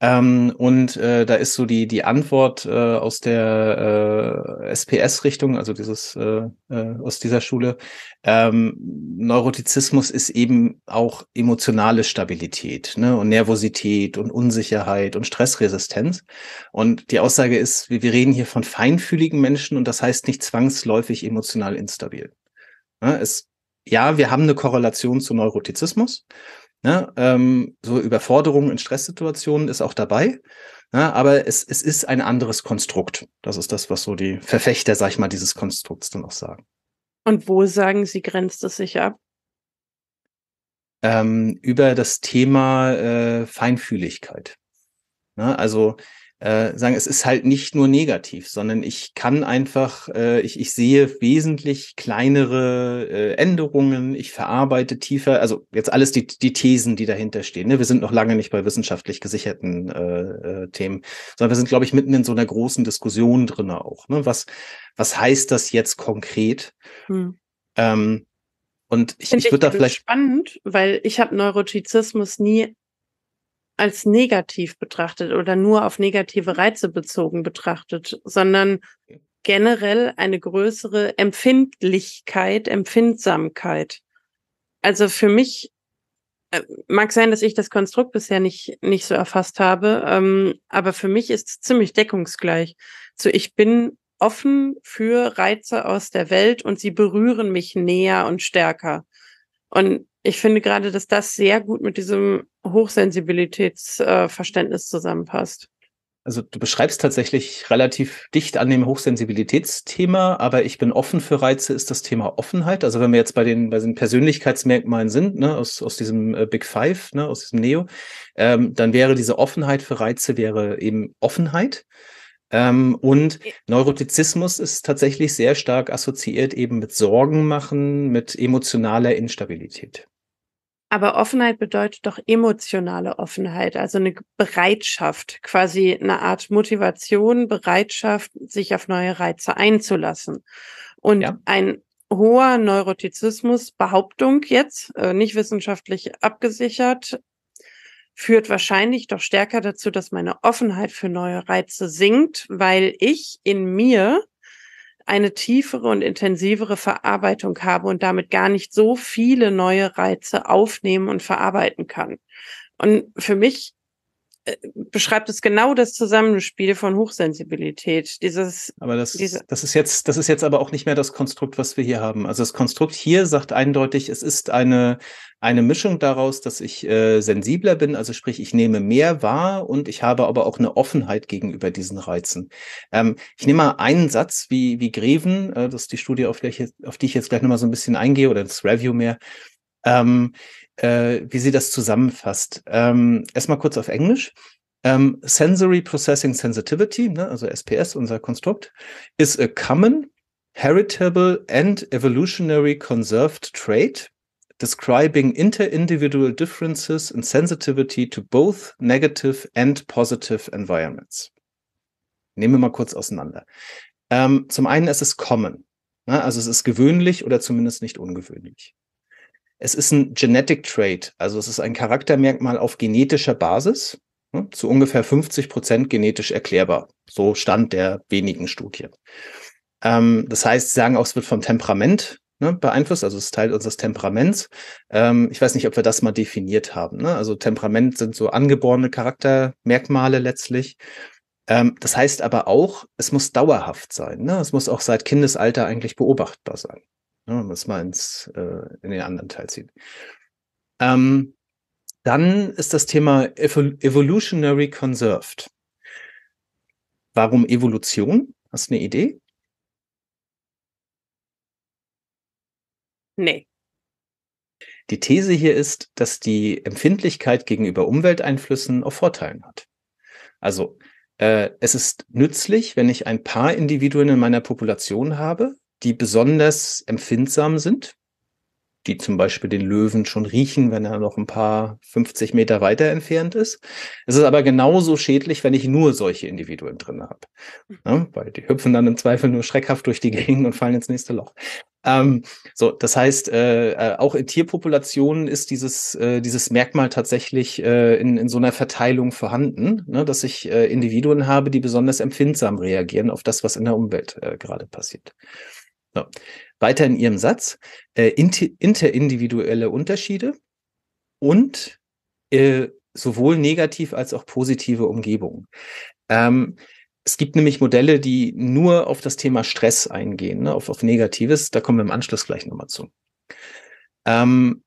Ähm, und äh, da ist so die, die Antwort äh, aus der äh, SPS-Richtung, also dieses äh, äh, aus dieser Schule. Ähm, Neurotizismus ist eben auch emotionale Stabilität ne? und Nervosität und Unsicherheit und Stressresistenz. Und die Aussage ist, wir, wir reden hier von feinfühligen Menschen und das heißt nicht zwangsläufig emotional instabil. Ja, ne, es, ja, wir haben eine Korrelation zu Neurotizismus Ne? Ähm, so Überforderungen in Stresssituationen ist auch dabei. Ne? Aber es, es ist ein anderes Konstrukt. Das ist das, was so die Verfechter, sag ich mal, dieses Konstrukts dann auch sagen. Und wo sagen Sie, grenzt es sich ab? Ähm, über das Thema äh, Feinfühligkeit. Ne? Also äh, sagen, es ist halt nicht nur negativ, sondern ich kann einfach, äh, ich, ich sehe wesentlich kleinere äh, Änderungen, ich verarbeite tiefer, also jetzt alles die, die Thesen, die dahinter stehen. Ne? Wir sind noch lange nicht bei wissenschaftlich gesicherten äh, äh, Themen, sondern wir sind, glaube ich, mitten in so einer großen Diskussion drinne auch. Ne? Was, was heißt das jetzt konkret? Hm. Ähm, und ich, ich würde da vielleicht spannend, weil ich habe Neurotizismus nie als negativ betrachtet oder nur auf negative Reize bezogen betrachtet, sondern generell eine größere Empfindlichkeit, Empfindsamkeit. Also für mich äh, mag sein, dass ich das Konstrukt bisher nicht, nicht so erfasst habe, ähm, aber für mich ist es ziemlich deckungsgleich. So, ich bin offen für Reize aus der Welt und sie berühren mich näher und stärker. Und ich finde gerade, dass das sehr gut mit diesem Hochsensibilitätsverständnis äh, zusammenpasst. Also du beschreibst tatsächlich relativ dicht an dem Hochsensibilitätsthema, aber ich bin offen für Reize, ist das Thema Offenheit. Also wenn wir jetzt bei den, bei den Persönlichkeitsmerkmalen sind, ne, aus, aus diesem äh, Big Five, ne, aus diesem Neo, ähm, dann wäre diese Offenheit für Reize wäre eben Offenheit. Ähm, und Neurotizismus ist tatsächlich sehr stark assoziiert eben mit Sorgen machen, mit emotionaler Instabilität. Aber Offenheit bedeutet doch emotionale Offenheit, also eine Bereitschaft, quasi eine Art Motivation, Bereitschaft, sich auf neue Reize einzulassen. Und ja. ein hoher Neurotizismus, Behauptung jetzt, äh, nicht wissenschaftlich abgesichert, führt wahrscheinlich doch stärker dazu, dass meine Offenheit für neue Reize sinkt, weil ich in mir eine tiefere und intensivere Verarbeitung habe und damit gar nicht so viele neue Reize aufnehmen und verarbeiten kann. Und für mich äh, beschreibt es genau das Zusammenspiel von Hochsensibilität. Dieses, aber das, diese das ist jetzt, das ist jetzt aber auch nicht mehr das Konstrukt, was wir hier haben. Also das Konstrukt hier sagt eindeutig, es ist eine, eine Mischung daraus, dass ich äh, sensibler bin, also sprich, ich nehme mehr wahr und ich habe aber auch eine Offenheit gegenüber diesen Reizen. Ähm, ich nehme mal einen Satz wie, wie Greven, äh, das ist die Studie, auf, der ich, auf die ich jetzt gleich nochmal so ein bisschen eingehe oder das Review mehr. Ähm, äh, wie sie das zusammenfasst. Ähm, erstmal kurz auf Englisch. Um, ähm, Sensory Processing Sensitivity, ne, also SPS, unser Konstrukt, is a common, heritable and evolutionary conserved trait describing inter-individual differences in sensitivity to both negative and positive environments. Nehmen wir mal kurz auseinander. Um, ähm, zum einen ist es common, ne, also es ist gewöhnlich oder zumindest nicht ungewöhnlich es ist ein Genetic Trait, also es ist ein Charaktermerkmal auf genetischer Basis, ne, zu ungefähr 50 Prozent genetisch erklärbar. So stand der wenigen Studie. Ähm, das heißt, sie sagen auch, es wird vom Temperament ne, beeinflusst, also es ist Teil unseres Temperaments. Ähm, ich weiß nicht, ob wir das mal definiert haben. Ne? Also Temperament sind so angeborene Charaktermerkmale letztlich. Ähm, das heißt aber auch, es muss dauerhaft sein. Ne? Es muss auch seit Kindesalter eigentlich beobachtbar sein ne, und das mal ins, äh, in den anderen Teil zieht. Ähm, dann ist das Thema Evol Evolutionary Conserved. Warum Evolution? Hast du eine Idee? Nee. Die These hier ist, dass die Empfindlichkeit gegenüber Umwelteinflüssen auch Vorteilen hat. Also äh, es ist nützlich, wenn ich ein paar Individuen in meiner Population habe, die besonders empfindsam sind, die zum Beispiel den Löwen schon riechen, wenn er noch ein paar 50 Meter weiter entfernt ist. Es ist aber genauso schädlich, wenn ich nur solche Individuen drin habe, ja, ne? weil die hüpfen dann im Zweifel nur schreckhaft durch die Gegend und fallen ins nächste Loch. Ähm, so, das heißt, äh, äh auch in Tierpopulationen ist dieses, äh, dieses Merkmal tatsächlich äh, in, in so einer Verteilung vorhanden, ne, dass ich äh, Individuen habe, die besonders empfindsam reagieren auf das, was in der Umwelt äh, gerade passiert. So. Weiter in Ihrem Satz. Äh, interindividuelle Unterschiede und äh, sowohl negativ als auch positive Umgebungen. Ähm, es gibt nämlich Modelle, die nur auf das Thema Stress eingehen, ne, auf, auf Negatives. Da kommen wir im Anschluss gleich nochmal zu. Ähm,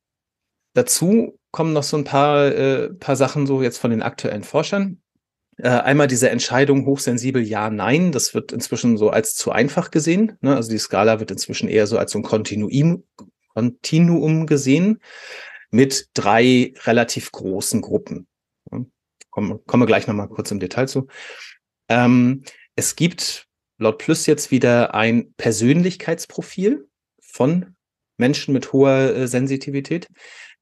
dazu kommen noch so ein paar, äh, paar Sachen so jetzt von den aktuellen Forschern. Äh, einmal diese Entscheidung hochsensibel ja, nein, das wird inzwischen so als zu einfach gesehen. Ne? Also die Skala wird inzwischen eher so als so ein Kontinuum, Kontinuum gesehen mit drei relativ großen Gruppen. Ne? Kommen, kommen wir gleich nochmal kurz im Detail zu. Ähm, es gibt laut Plus jetzt wieder ein Persönlichkeitsprofil von Menschen mit hoher äh, Sensitivität.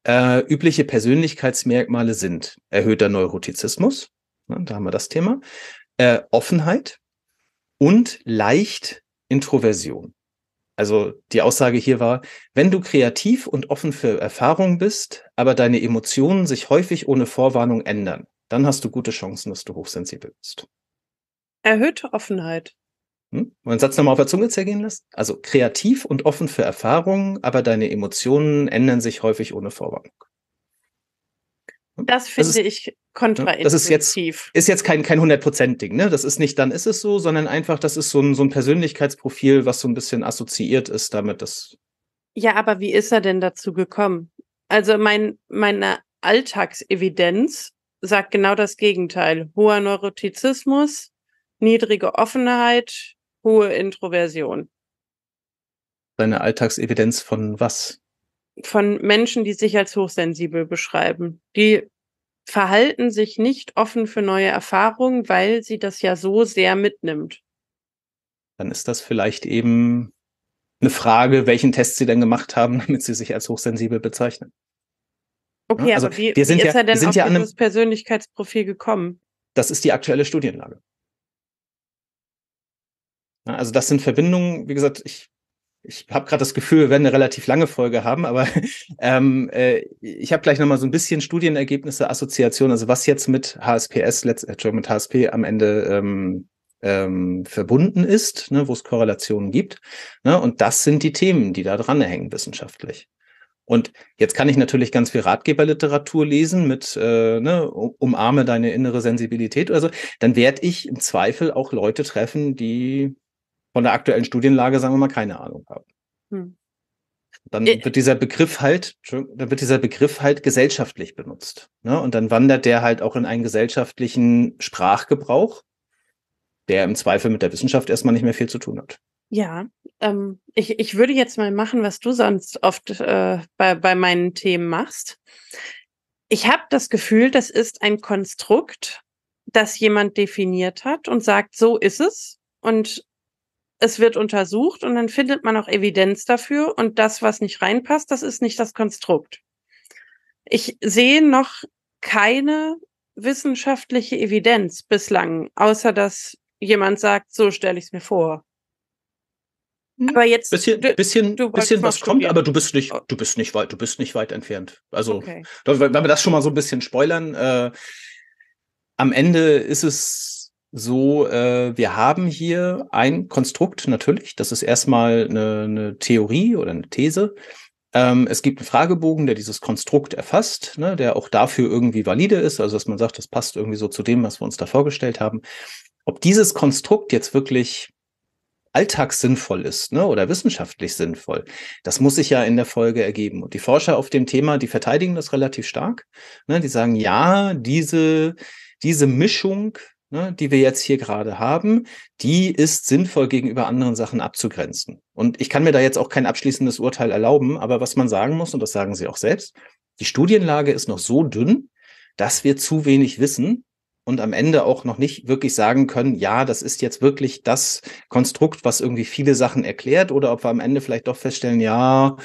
Äh, übliche Persönlichkeitsmerkmale sind erhöhter Neurotizismus, Ne, da haben wir das Thema. Äh, Offenheit und leicht Introversion. Also die Aussage hier war, wenn du kreativ und offen für Erfahrungen bist, aber deine Emotionen sich häufig ohne Vorwarnung ändern, dann hast du gute Chancen, dass du hochsensibel bist. Erhöhte Offenheit. Hm? Wollen den Satz nochmal auf der Zunge zergehen lassen? Also kreativ und offen für Erfahrungen, aber deine Emotionen ändern sich häufig ohne Vorwarnung. Das finde das ist, ich kontraintuitiv. Ne, das ist jetzt, ist jetzt kein, kein 100%-Ding, ne? Das ist nicht, dann ist es so, sondern einfach, das ist so ein, so ein Persönlichkeitsprofil, was so ein bisschen assoziiert ist damit, dass. Ja, aber wie ist er denn dazu gekommen? Also mein, meine Alltagsevidenz sagt genau das Gegenteil. Hoher Neurotizismus, niedrige Offenheit, hohe Introversion. Deine Alltagsevidenz von was? von Menschen, die sich als hochsensibel beschreiben. Die verhalten sich nicht offen für neue Erfahrungen, weil sie das ja so sehr mitnimmt. Dann ist das vielleicht eben eine Frage, welchen Test sie denn gemacht haben, damit sie sich als hochsensibel bezeichnen. Okay, also aber wie, wir sind wie ist ja, er denn sind auf ja dieses einem, Persönlichkeitsprofil gekommen? Das ist die aktuelle Studienlage. Also das sind Verbindungen, wie gesagt, ich ich habe gerade das Gefühl, wir werden eine relativ lange Folge haben, aber ähm, äh, ich habe gleich nochmal so ein bisschen Studienergebnisse, Assoziation, also was jetzt mit HSPS, Entschuldigung, mit HSP am Ende ähm, ähm, verbunden ist, ne, wo es Korrelationen gibt. Ne, und das sind die Themen, die da dran hängen wissenschaftlich. Und jetzt kann ich natürlich ganz viel Ratgeberliteratur lesen mit äh, ne, umarme deine innere Sensibilität oder so. Dann werde ich im Zweifel auch Leute treffen, die von der aktuellen Studienlage, sagen wir mal, keine Ahnung haben. Hm. Dann äh. wird dieser Begriff halt, dann wird dieser Begriff halt gesellschaftlich benutzt. Ne? Und dann wandert der halt auch in einen gesellschaftlichen Sprachgebrauch, der im Zweifel mit der Wissenschaft erstmal nicht mehr viel zu tun hat. Ja, ähm, ich, ich würde jetzt mal machen, was du sonst oft äh, bei, bei meinen Themen machst. Ich habe das Gefühl, das ist ein Konstrukt, das jemand definiert hat und sagt, so ist es. Und es wird untersucht und dann findet man auch Evidenz dafür und das, was nicht reinpasst, das ist nicht das Konstrukt. Ich sehe noch keine wissenschaftliche Evidenz bislang, außer dass jemand sagt, so stelle ich es mir vor. Hm. Aber jetzt bisschen, du, bisschen, du bisschen was kommt, aber du bist nicht, oh. du bist nicht weit, du bist nicht weit entfernt. Also okay. wenn wir das schon mal so ein bisschen spoilern, äh, am Ende ist es so, äh, wir haben hier ein Konstrukt natürlich. Das ist erstmal eine, eine Theorie oder eine These. Ähm, es gibt einen Fragebogen, der dieses Konstrukt erfasst, ne, der auch dafür irgendwie valide ist, also dass man sagt, das passt irgendwie so zu dem, was wir uns da vorgestellt haben. Ob dieses Konstrukt jetzt wirklich alltagssinnvoll ist ne, oder wissenschaftlich sinnvoll. Das muss sich ja in der Folge ergeben. Und die Forscher auf dem Thema, die verteidigen das relativ stark. Ne, die sagen, ja, diese, diese Mischung ne, die wir jetzt hier gerade haben, die ist sinnvoll gegenüber anderen Sachen abzugrenzen. Und ich kann mir da jetzt auch kein abschließendes Urteil erlauben, aber was man sagen muss, und das sagen Sie auch selbst, die Studienlage ist noch so dünn, dass wir zu wenig wissen, und am Ende auch noch nicht wirklich sagen können, ja, das ist jetzt wirklich das Konstrukt, was irgendwie viele Sachen erklärt, oder ob wir am Ende vielleicht doch feststellen, ja,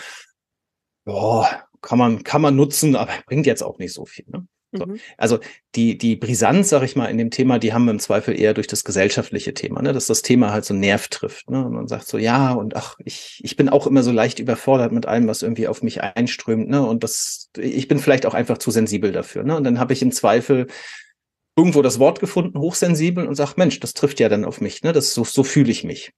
boah, kann man, kann man nutzen, aber bringt jetzt auch nicht so viel. Ne? So. Mhm. Also die, die Brisanz, sag ich mal, in dem Thema, die haben wir im Zweifel eher durch das gesellschaftliche Thema, ne? dass das Thema halt so Nerv trifft. Ne? Und man sagt so, ja, und ach, ich, ich bin auch immer so leicht überfordert mit allem, was irgendwie auf mich einströmt. Ne? Und das, ich bin vielleicht auch einfach zu sensibel dafür. Ne? Und dann habe ich im Zweifel irgendwo das Wort gefunden, hochsensibel, und sage, Mensch, das trifft ja dann auf mich, ne? Das so, so fühle ich mich.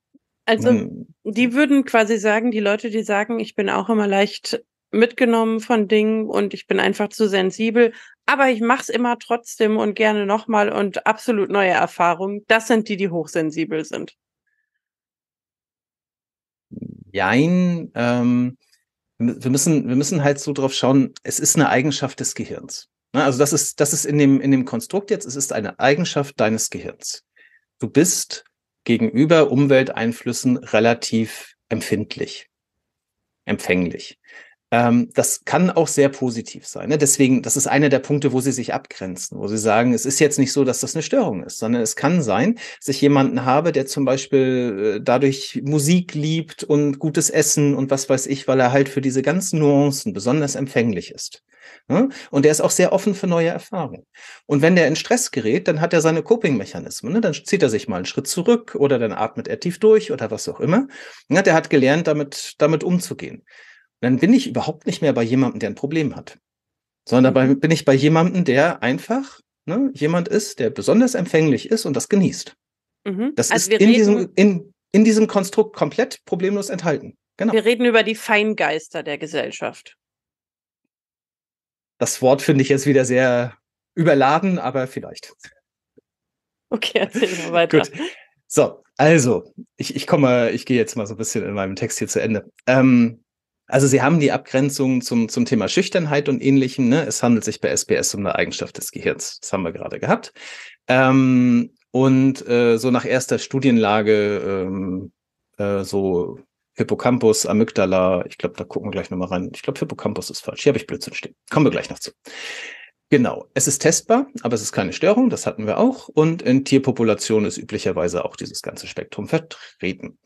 Also hm. die würden quasi sagen, die Leute, die sagen, ich bin auch immer leicht mitgenommen von Dingen und ich bin einfach zu sensibel. Aber ich mache es immer trotzdem und gerne nochmal und absolut neue Erfahrungen. Das sind die, die hochsensibel sind. Jein. Ähm, wir, müssen, wir müssen halt so drauf schauen, es ist eine Eigenschaft des Gehirns. Ne? Also das ist, das ist in, dem, in dem Konstrukt jetzt, es ist eine Eigenschaft deines Gehirns. Du bist gegenüber Umwelteinflüssen relativ empfindlich, empfänglich. Ähm, das kann auch sehr positiv sein. Ne? Deswegen, das ist einer der Punkte, wo sie sich abgrenzen, wo sie sagen, es ist jetzt nicht so, dass das eine Störung ist, sondern es kann sein, dass ich jemanden habe, der zum Beispiel äh, dadurch Musik liebt und gutes Essen und was weiß ich, weil er halt für diese ganzen Nuancen besonders empfänglich ist. Ne? Und der ist auch sehr offen für neue Erfahrungen. Und wenn der in Stress gerät, dann hat er seine Coping-Mechanismen. Ne? Dann zieht er sich mal einen Schritt zurück oder dann atmet er tief durch oder was auch immer. Ne? der hat gelernt, damit, damit umzugehen dann bin ich überhaupt nicht mehr bei jemandem, der ein Problem hat. Sondern dabei mhm. bin ich bei jemandem, der einfach ne, jemand ist, der besonders empfänglich ist und das genießt. Mhm. Das also ist in diesem, in, in diesem Konstrukt komplett problemlos enthalten. Genau. Wir reden über die Feingeister der Gesellschaft. Das Wort finde ich jetzt wieder sehr überladen, aber vielleicht. Okay, erzähl mal weiter. Gut. So, also, ich, ich komme, ich gehe jetzt mal so ein bisschen in meinem Text hier zu Ende. Ähm, also Sie haben die Abgrenzung zum, zum Thema Schüchternheit und ähnlichem. Ne? Es handelt sich bei SPS um eine Eigenschaft des Gehirns. Das haben wir gerade gehabt. Ähm, und äh, so nach erster Studienlage, ähm, äh, so Hippocampus, Amygdala, ich glaube, da gucken wir gleich nochmal rein. Ich glaube, Hippocampus ist falsch. Hier habe ich Blödsinn stehen. Kommen wir gleich noch zu. Genau, es ist testbar, aber es ist keine Störung, das hatten wir auch. Und in Tierpopulationen ist üblicherweise auch dieses ganze Spektrum vertreten.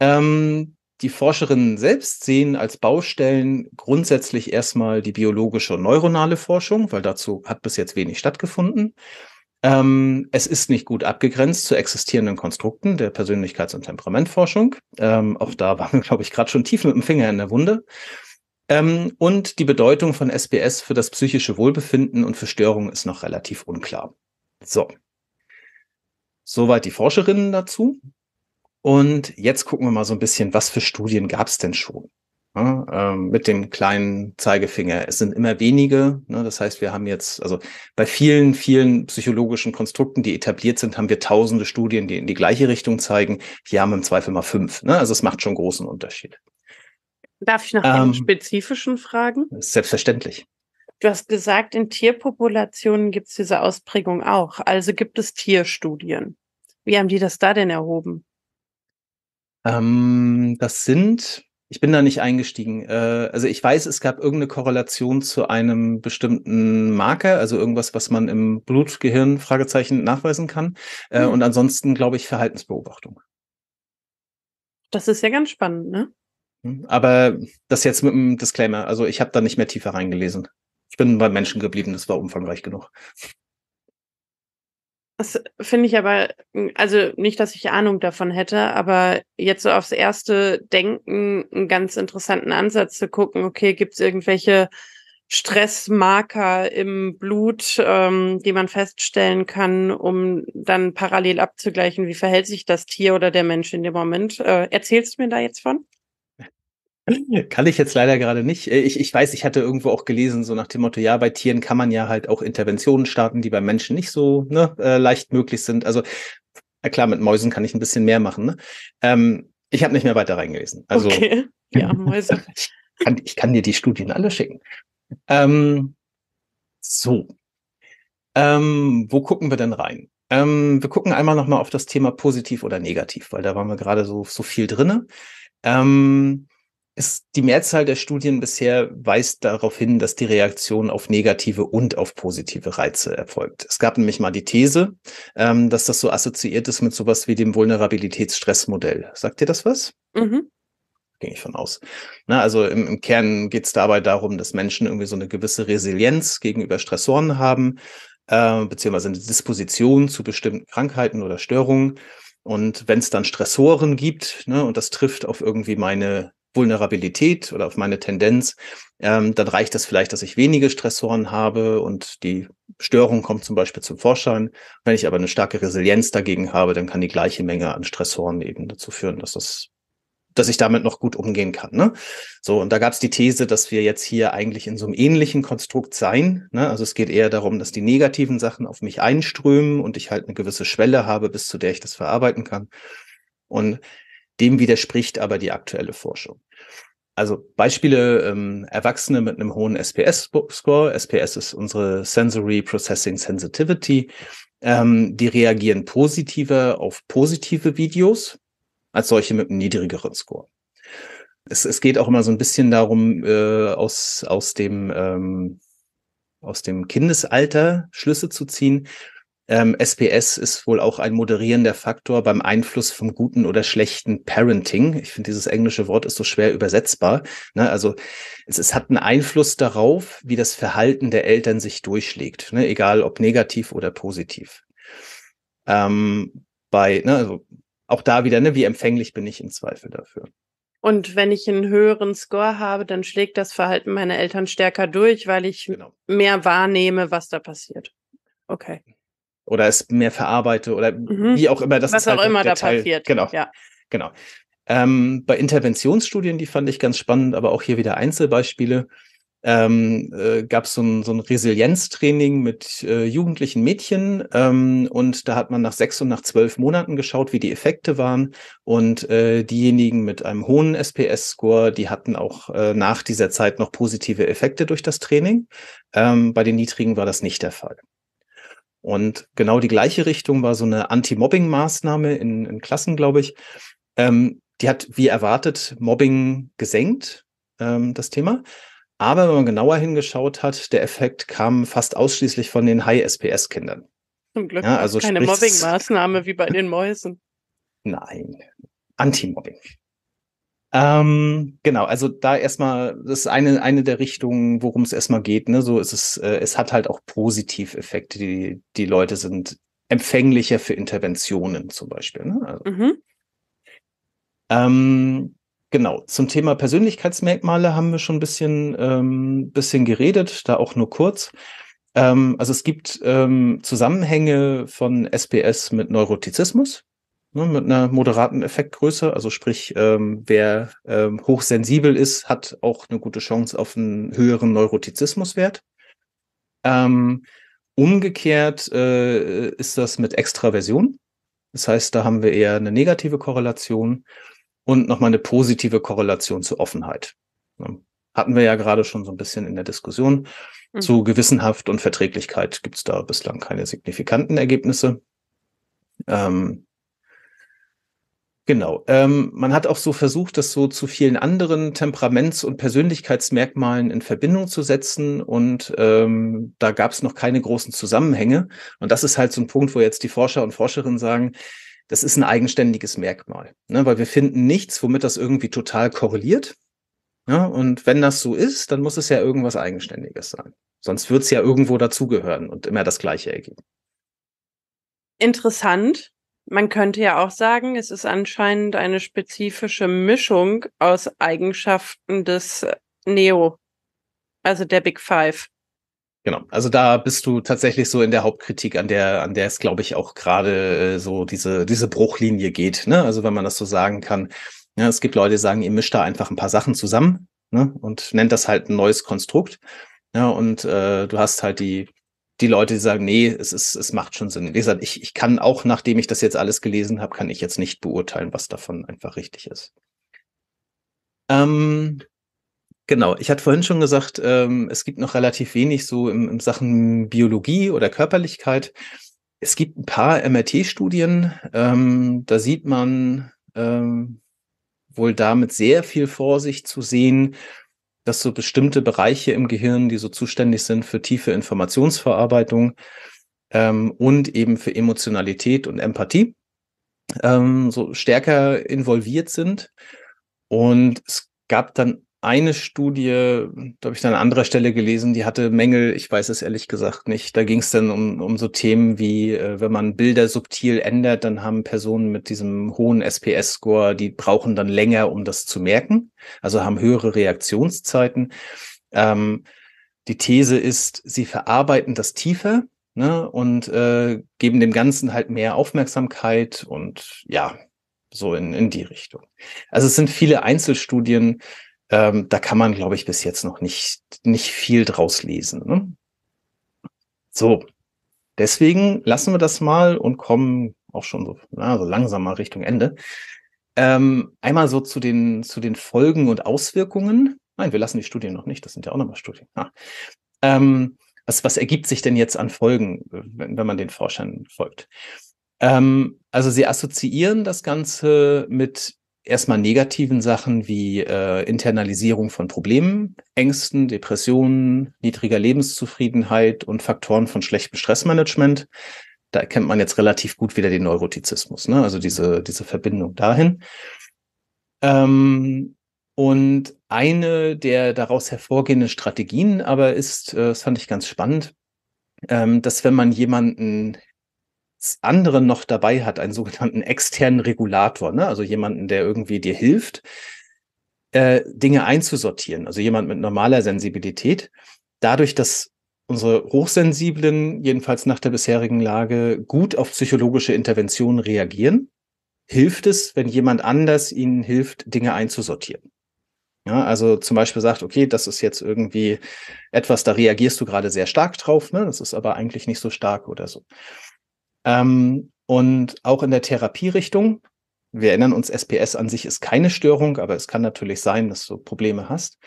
Ähm, die Forscherinnen selbst sehen als Baustellen grundsätzlich erstmal die biologische und neuronale Forschung, weil dazu hat bis jetzt wenig stattgefunden. Ähm, es ist nicht gut abgegrenzt zu existierenden Konstrukten der Persönlichkeits- und Temperamentforschung. Ähm, auch da waren wir, glaube ich, gerade schon tief mit dem Finger in der Wunde. Ähm, und die Bedeutung von SPS für das psychische Wohlbefinden und für Störungen ist noch relativ unklar. So. Soweit die Forscherinnen dazu. Und jetzt gucken wir mal so ein bisschen, was für Studien gab es denn schon? Ja, ähm, mit dem kleinen Zeigefinger. Es sind immer wenige. Ne? Das heißt, wir haben jetzt, also bei vielen, vielen psychologischen Konstrukten, die etabliert sind, haben wir tausende Studien, die in die gleiche Richtung zeigen. Hier haben wir im Zweifel mal fünf. Ne? Also es macht schon großen Unterschied. Darf ich nach ähm, spezifischen Fragen? Selbstverständlich. Du hast gesagt, in Tierpopulationen gibt es diese Ausprägung auch. Also gibt es Tierstudien. Wie haben die das da denn erhoben? Ähm, das sind, ich bin da nicht eingestiegen. Äh, also ich weiß, es gab irgendeine Korrelation zu einem bestimmten Marker, also irgendwas, was man im Blutgehirn Fragezeichen nachweisen kann. Äh, mhm. Und ansonsten glaube ich Verhaltensbeobachtung. Das ist ja ganz spannend, ne? Mhm, aber das jetzt mit einem Disclaimer. Also ich habe da nicht mehr tiefer reingelesen. Ich bin bei Menschen geblieben, das war umfangreich genug. Das finde ich aber, hm, also nicht, dass ich Ahnung davon hätte, aber jetzt so aufs erste Denken einen ganz interessanten Ansatz zu gucken, okay, gibt es irgendwelche Stressmarker im Blut, ähm, die man feststellen kann, um dann parallel abzugleichen, wie verhält sich das Tier oder der Mensch in dem Moment. Äh, erzählst du mir da jetzt von? Kann ich jetzt leider gerade nicht. Äh, ich, ich weiß, ich hatte irgendwo auch gelesen, so nach dem Motto, ja, bei Tieren kann man ja halt auch Interventionen starten, die bei Menschen nicht so ne, äh, leicht möglich sind. Also äh, klar, mit Mäusen kann ich ein bisschen mehr machen. Ne? Ähm, ich habe nicht mehr weiter reingelesen. Also, okay, ja, Mäuse. ich, kann, ich kann dir die Studien alle schicken. Ähm, so, ähm, wo gucken wir denn rein? Ähm, wir gucken einmal nochmal auf das Thema positiv oder negativ, weil da waren wir gerade so, so viel drinne. Ähm, ist die Mehrzahl der Studien bisher weist darauf hin, dass die Reaktion auf negative und auf positive Reize erfolgt. Es gab nämlich mal die These, ähm, dass das so assoziiert ist mit sowas wie dem Vulnerabilitätsstressmodell. Sagt dir das was? Mhm ging ich von aus. Na, also im, im Kern geht es dabei darum, dass Menschen irgendwie so eine gewisse Resilienz gegenüber Stressoren haben, äh, beziehungsweise eine Disposition zu bestimmten Krankheiten oder Störungen. Und wenn es dann Stressoren gibt ne, und das trifft auf irgendwie meine Vulnerabilität oder auf meine Tendenz, ähm, dann reicht es vielleicht, dass ich wenige Stressoren habe und die Störung kommt zum Beispiel zum Vorschein. Wenn ich aber eine starke Resilienz dagegen habe, dann kann die gleiche Menge an Stressoren eben dazu führen, dass das dass ich damit noch gut umgehen kann. Ne? So, und da gab es die These, dass wir jetzt hier eigentlich in so einem ähnlichen Konstrukt sein. Ne? Also es geht eher darum, dass die negativen Sachen auf mich einströmen und ich halt eine gewisse Schwelle habe, bis zu der ich das verarbeiten kann. Und dem widerspricht aber die aktuelle Forschung. Also Beispiele ähm, Erwachsene mit einem hohen SPS-Score. SPS ist unsere Sensory Processing Sensitivity. Ähm, die reagieren positiver auf positive Videos als solche mit einem niedrigeren Score. Es, es geht auch immer so ein bisschen darum, äh, aus, aus, dem, ähm, aus dem Kindesalter Schlüsse zu ziehen. Ähm, SPS ist wohl auch ein moderierender Faktor beim Einfluss vom guten oder schlechten Parenting. Ich finde, dieses englische Wort ist so schwer übersetzbar. Ne? Also es, es, hat einen Einfluss darauf, wie das Verhalten der Eltern sich durchschlägt, ne? egal ob negativ oder positiv. Ähm, bei, ne, also auch da wieder, ne, wie empfänglich bin ich im Zweifel dafür. Und wenn ich einen höheren Score habe, dann schlägt das Verhalten meiner Eltern stärker durch, weil ich genau. mehr wahrnehme, was da passiert. Okay oder es mehr verarbeite oder mhm. wie auch immer das Was ist halt auch immer da Teil. passiert. Genau. Ja. Genau. Ähm, bei Interventionsstudien, die fand ich ganz spannend, aber auch hier wieder Einzelbeispiele. Ähm, äh, gab so es so ein Resilienztraining mit äh, jugendlichen Mädchen ähm, und da hat man nach sechs und nach zwölf Monaten geschaut, wie die Effekte waren und äh, diejenigen mit einem hohen SPS-Score, die hatten auch äh, nach dieser Zeit noch positive Effekte durch das Training. Ähm, bei den niedrigen war das nicht der Fall. Und genau die gleiche Richtung war so eine Anti-Mobbing-Maßnahme in, in, Klassen, glaube ich. Ähm, die hat, wie erwartet, Mobbing gesenkt, ähm, das Thema. Aber wenn man genauer hingeschaut hat, der Effekt kam fast ausschließlich von den High-SPS-Kindern. Zum Glück ja, also keine Mobbing-Maßnahme wie bei den Mäusen. Nein, Anti-Mobbing. Ähm, genau, also da erstmal, das ist eine, eine der Richtungen, worum es erstmal geht. Ne? So ist es, äh, es hat halt auch Positiveffekte. Die, die Leute sind empfänglicher für Interventionen zum Beispiel. Ne? Also, mhm. ähm, genau, zum Thema Persönlichkeitsmerkmale haben wir schon ein bisschen, ähm, bisschen geredet, da auch nur kurz. Ähm, also es gibt ähm, Zusammenhänge von SPS mit Neurotizismus ne, mit einer moderaten Effektgröße. Also sprich, ähm, wer ähm, hochsensibel ist, hat auch eine gute Chance auf einen höheren Neurotizismuswert. Ähm, umgekehrt äh, ist das mit Extraversion. Das heißt, da haben wir eher eine negative Korrelation und nochmal eine positive Korrelation zur Offenheit. Hatten wir ja gerade schon so ein bisschen in der Diskussion. Mhm. Zu Gewissenhaft und Verträglichkeit gibt es da bislang keine signifikanten Ergebnisse. Ähm, Genau. Ähm, man hat auch so versucht, das so zu vielen anderen Temperaments- und Persönlichkeitsmerkmalen in Verbindung zu setzen. Und ähm, da gab es noch keine großen Zusammenhänge. Und das ist halt so ein Punkt, wo jetzt die Forscher und Forscherinnen sagen, das ist ein eigenständiges Merkmal, ne? weil wir finden nichts, womit das irgendwie total korreliert. Ja? Ne? Und wenn das so ist, dann muss es ja irgendwas Eigenständiges sein. Sonst wird es ja irgendwo dazugehören und immer das Gleiche ergeben. Interessant. Man könnte ja auch sagen, es ist anscheinend eine spezifische Mischung aus Eigenschaften des äh, Neo, also der Big Five. Genau, also da bist du tatsächlich so in der Hauptkritik, an der, an der es, glaube ich, auch gerade äh, so diese, diese Bruchlinie geht, ne? Also wenn man das so sagen kann. Ja, es gibt Leute, die sagen, ihr mischt da einfach ein paar Sachen zusammen ne? und nennt das halt ein neues Konstrukt. Ja, und äh, du hast halt die die Leute, die sagen, nee, es, ist, es macht schon Sinn. Wie gesagt, ich, ich kann auch, nachdem ich das jetzt alles gelesen habe, kann ich jetzt nicht beurteilen, was davon einfach richtig ist. Ähm, genau, ich hatte vorhin schon gesagt, ähm, es gibt noch relativ wenig so im, im Sachen Biologie oder Körperlichkeit. Es gibt ein paar MRT-Studien, ähm, da sieht man ähm, wohl damit sehr viel Vorsicht zu sehen, dass so bestimmte Bereiche im Gehirn, die so zuständig sind für tiefe Informationsverarbeitung ähm, und eben für Emotionalität und Empathie, ähm, so stärker involviert sind. Und es gab dann eine Studie, da habe ich dann an anderer Stelle gelesen, die hatte Mängel, ich weiß es ehrlich gesagt nicht. Da ging es dann um, um so Themen wie, äh, wenn man Bilder subtil ändert, dann haben Personen mit diesem hohen SPS-Score, die brauchen dann länger, um das zu merken, also haben höhere Reaktionszeiten. Ähm, die These ist, sie verarbeiten das tiefer ne, und äh, geben dem Ganzen halt mehr Aufmerksamkeit und ja, so in, in die Richtung. Also es sind viele Einzelstudien, ähm, da kann man, glaube ich, bis jetzt noch nicht, nicht viel draus lesen. Ne? So, deswegen lassen wir das mal und kommen auch schon so, na, so langsam mal Richtung Ende. Ähm, einmal so zu den, zu den Folgen und Auswirkungen. Nein, wir lassen die Studien noch nicht, das sind ja auch nochmal Studien. Ah. Ähm, was, was ergibt sich denn jetzt an Folgen, wenn, wenn man den Forschern folgt? Ähm, also sie assoziieren das Ganze mit erstmal negativen Sachen wie äh, Internalisierung von Problemen, Ängsten, Depressionen, niedriger Lebenszufriedenheit und Faktoren von schlechtem Stressmanagement. Da erkennt man jetzt relativ gut wieder den Neurotizismus, ne? also diese, diese Verbindung dahin. Ähm, und eine der daraus hervorgehenden Strategien aber ist, äh, das fand ich ganz spannend, ähm, dass wenn man jemanden andere noch dabei hat, einen sogenannten externen Regulator, ne? also jemanden, der irgendwie dir hilft, äh, Dinge einzusortieren, also jemand mit normaler Sensibilität. Dadurch, dass unsere Hochsensiblen, jedenfalls nach der bisherigen Lage, gut auf psychologische Interventionen reagieren, hilft es, wenn jemand anders ihnen hilft, Dinge einzusortieren. Ja, also zum Beispiel sagt, okay, das ist jetzt irgendwie etwas, da reagierst du gerade sehr stark drauf, ne? das ist aber eigentlich nicht so stark oder so. Ähm, und auch in der Therapierichtung, wir erinnern uns, SPS an sich ist keine Störung, aber es kann natürlich sein, dass du Probleme hast.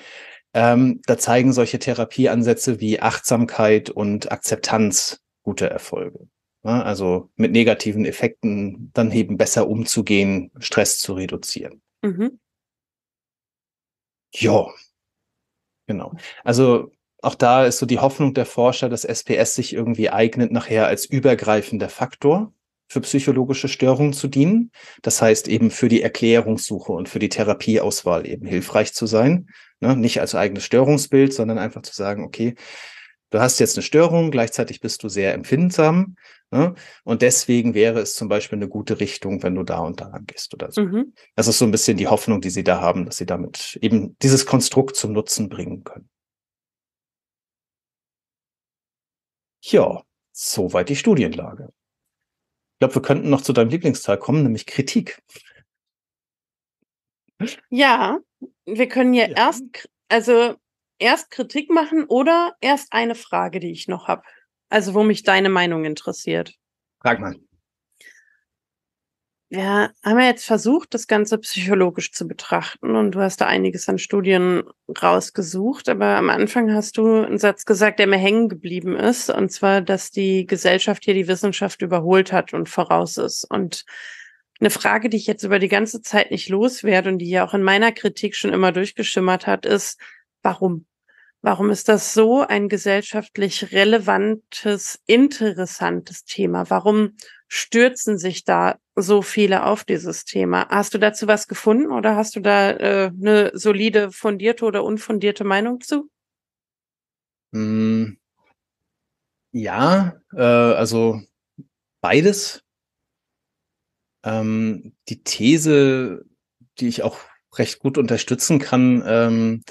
Ähm, da zeigen solche Therapieansätze wie Achtsamkeit und Akzeptanz gute Erfolge. Ja, also mit negativen Effekten dann eben besser umzugehen, Stress zu reduzieren. Mhm. Ja, genau. Also auch da ist so die Hoffnung der Forscher, dass SPS sich irgendwie eignet, nachher als übergreifender Faktor für psychologische Störungen zu dienen. Das heißt eben für die Erklärungssuche und für die Therapieauswahl eben hilfreich zu sein. Ne? Nicht als eigenes Störungsbild, sondern einfach zu sagen, okay, du hast jetzt eine Störung, gleichzeitig bist du sehr empfindsam. Ne? Und deswegen wäre es zum Beispiel eine gute Richtung, wenn du da und da angehst oder so. Mhm. Das ist so ein bisschen die Hoffnung, die sie da haben, dass sie damit eben dieses Konstrukt zum Nutzen bringen können. Ja, soweit die Studienlage. Ich glaube, wir könnten noch zu deinem Lieblingsteil kommen, nämlich Kritik. Ja, wir können ja, ja. erst, also erst Kritik machen oder erst eine Frage, die ich noch habe. Also, wo mich deine Meinung interessiert. Frag mal wir haben ja jetzt versucht, das Ganze psychologisch zu betrachten und du hast da einiges an Studien rausgesucht, aber am Anfang hast du einen Satz gesagt, der mir hängen geblieben ist, und zwar, dass die Gesellschaft hier die Wissenschaft überholt hat und voraus ist. Und eine Frage, die ich jetzt über die ganze Zeit nicht loswerde und die ja auch in meiner Kritik schon immer durchgeschimmert hat, ist, warum? Warum ist das so ein gesellschaftlich relevantes, interessantes Thema? Warum stürzen sich da so viele auf dieses Thema. Hast du dazu was gefunden oder hast du da äh, eine solide, fundierte oder unfundierte Meinung zu? Mm, ja, äh, also beides. Ähm, die These, die ich auch recht gut unterstützen kann, ähm,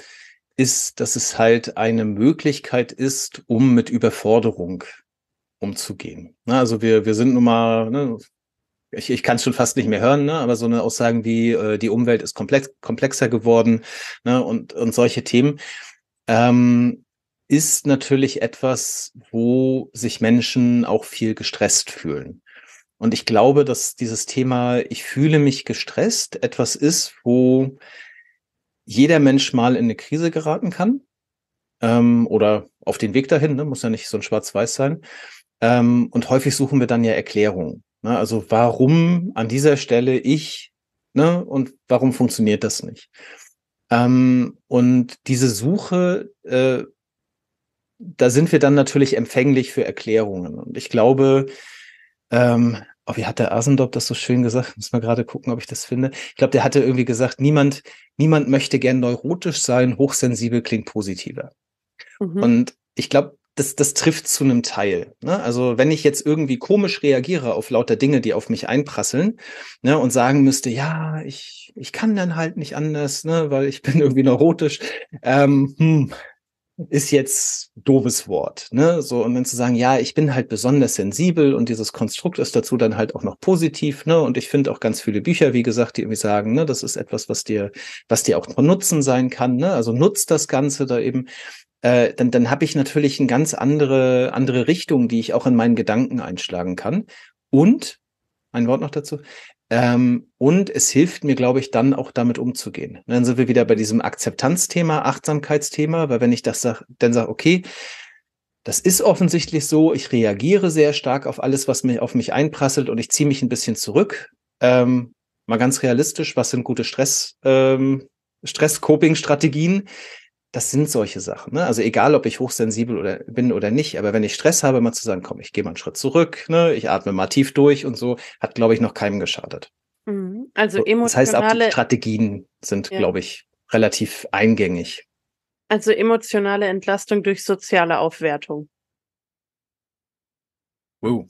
ist, dass es halt eine Möglichkeit ist, um mit Überforderung umzugehen. Ne, also wir, wir sind nun mal, ne, ich, ich kann es schon fast nicht mehr hören, ne? aber so eine Aussagen wie äh, die Umwelt ist komplex, komplexer geworden ne? und, und solche Themen, ähm, ist natürlich etwas, wo sich Menschen auch viel gestresst fühlen. Und ich glaube, dass dieses Thema, ich fühle mich gestresst, etwas ist, wo jeder Mensch mal in eine Krise geraten kann ähm, oder auf den Weg dahin, ne? muss ja nicht so ein Schwarz-Weiß sein. Ähm, und häufig suchen wir dann ja Erklärungen. Ne? Also warum an dieser Stelle ich ne? und warum funktioniert das nicht? Ähm, und diese Suche, äh, da sind wir dann natürlich empfänglich für Erklärungen. Und ich glaube, ähm, oh, wie hat der Asendorp das so schön gesagt? Muss mal gerade gucken, ob ich das finde. Ich glaube, der hatte irgendwie gesagt, niemand, niemand möchte gern neurotisch sein, hochsensibel klingt positiver. Mhm. Und ich glaube, das, das trifft zu einem Teil. Ne? Also wenn ich jetzt irgendwie komisch reagiere auf lauter Dinge, die auf mich einprasseln ne, und sagen müsste, ja, ich, ich kann dann halt nicht anders, ne, weil ich bin irgendwie neurotisch, ähm, hm, ist jetzt doofes Wort. Ne? So, und wenn zu sagen, ja, ich bin halt besonders sensibel und dieses Konstrukt ist dazu dann halt auch noch positiv, ne? Und ich finde auch ganz viele Bücher, wie gesagt, die irgendwie sagen, ne, das ist etwas, was dir, was dir auch von Nutzen sein kann. Ne? Also nutzt das Ganze da eben äh, dann, dann habe ich natürlich eine ganz andere, andere Richtung, die ich auch in meinen Gedanken einschlagen kann. Und, ein Wort noch dazu, ähm, und es hilft mir, glaube ich, dann auch damit umzugehen. Und dann sind wir wieder bei diesem Akzeptanzthema, Achtsamkeitsthema, weil wenn ich das sag, dann sage, okay, das ist offensichtlich so, ich reagiere sehr stark auf alles, was mir auf mich einprasselt und ich ziehe mich ein bisschen zurück. Ähm, mal ganz realistisch, was sind gute Stress, ähm, Stress-Coping-Strategien? das sind solche Sachen. Ne? Also egal, ob ich hochsensibel oder bin oder nicht, aber wenn ich Stress habe, mal zu sagen, komm, ich gehe mal einen Schritt zurück, ne? ich atme mal tief durch und so, hat, glaube ich, noch keinem geschadet. Mhm. Also emotionale. Das heißt, auch die Strategien sind, ja. glaube ich, relativ eingängig. Also emotionale Entlastung durch soziale Aufwertung. Wow.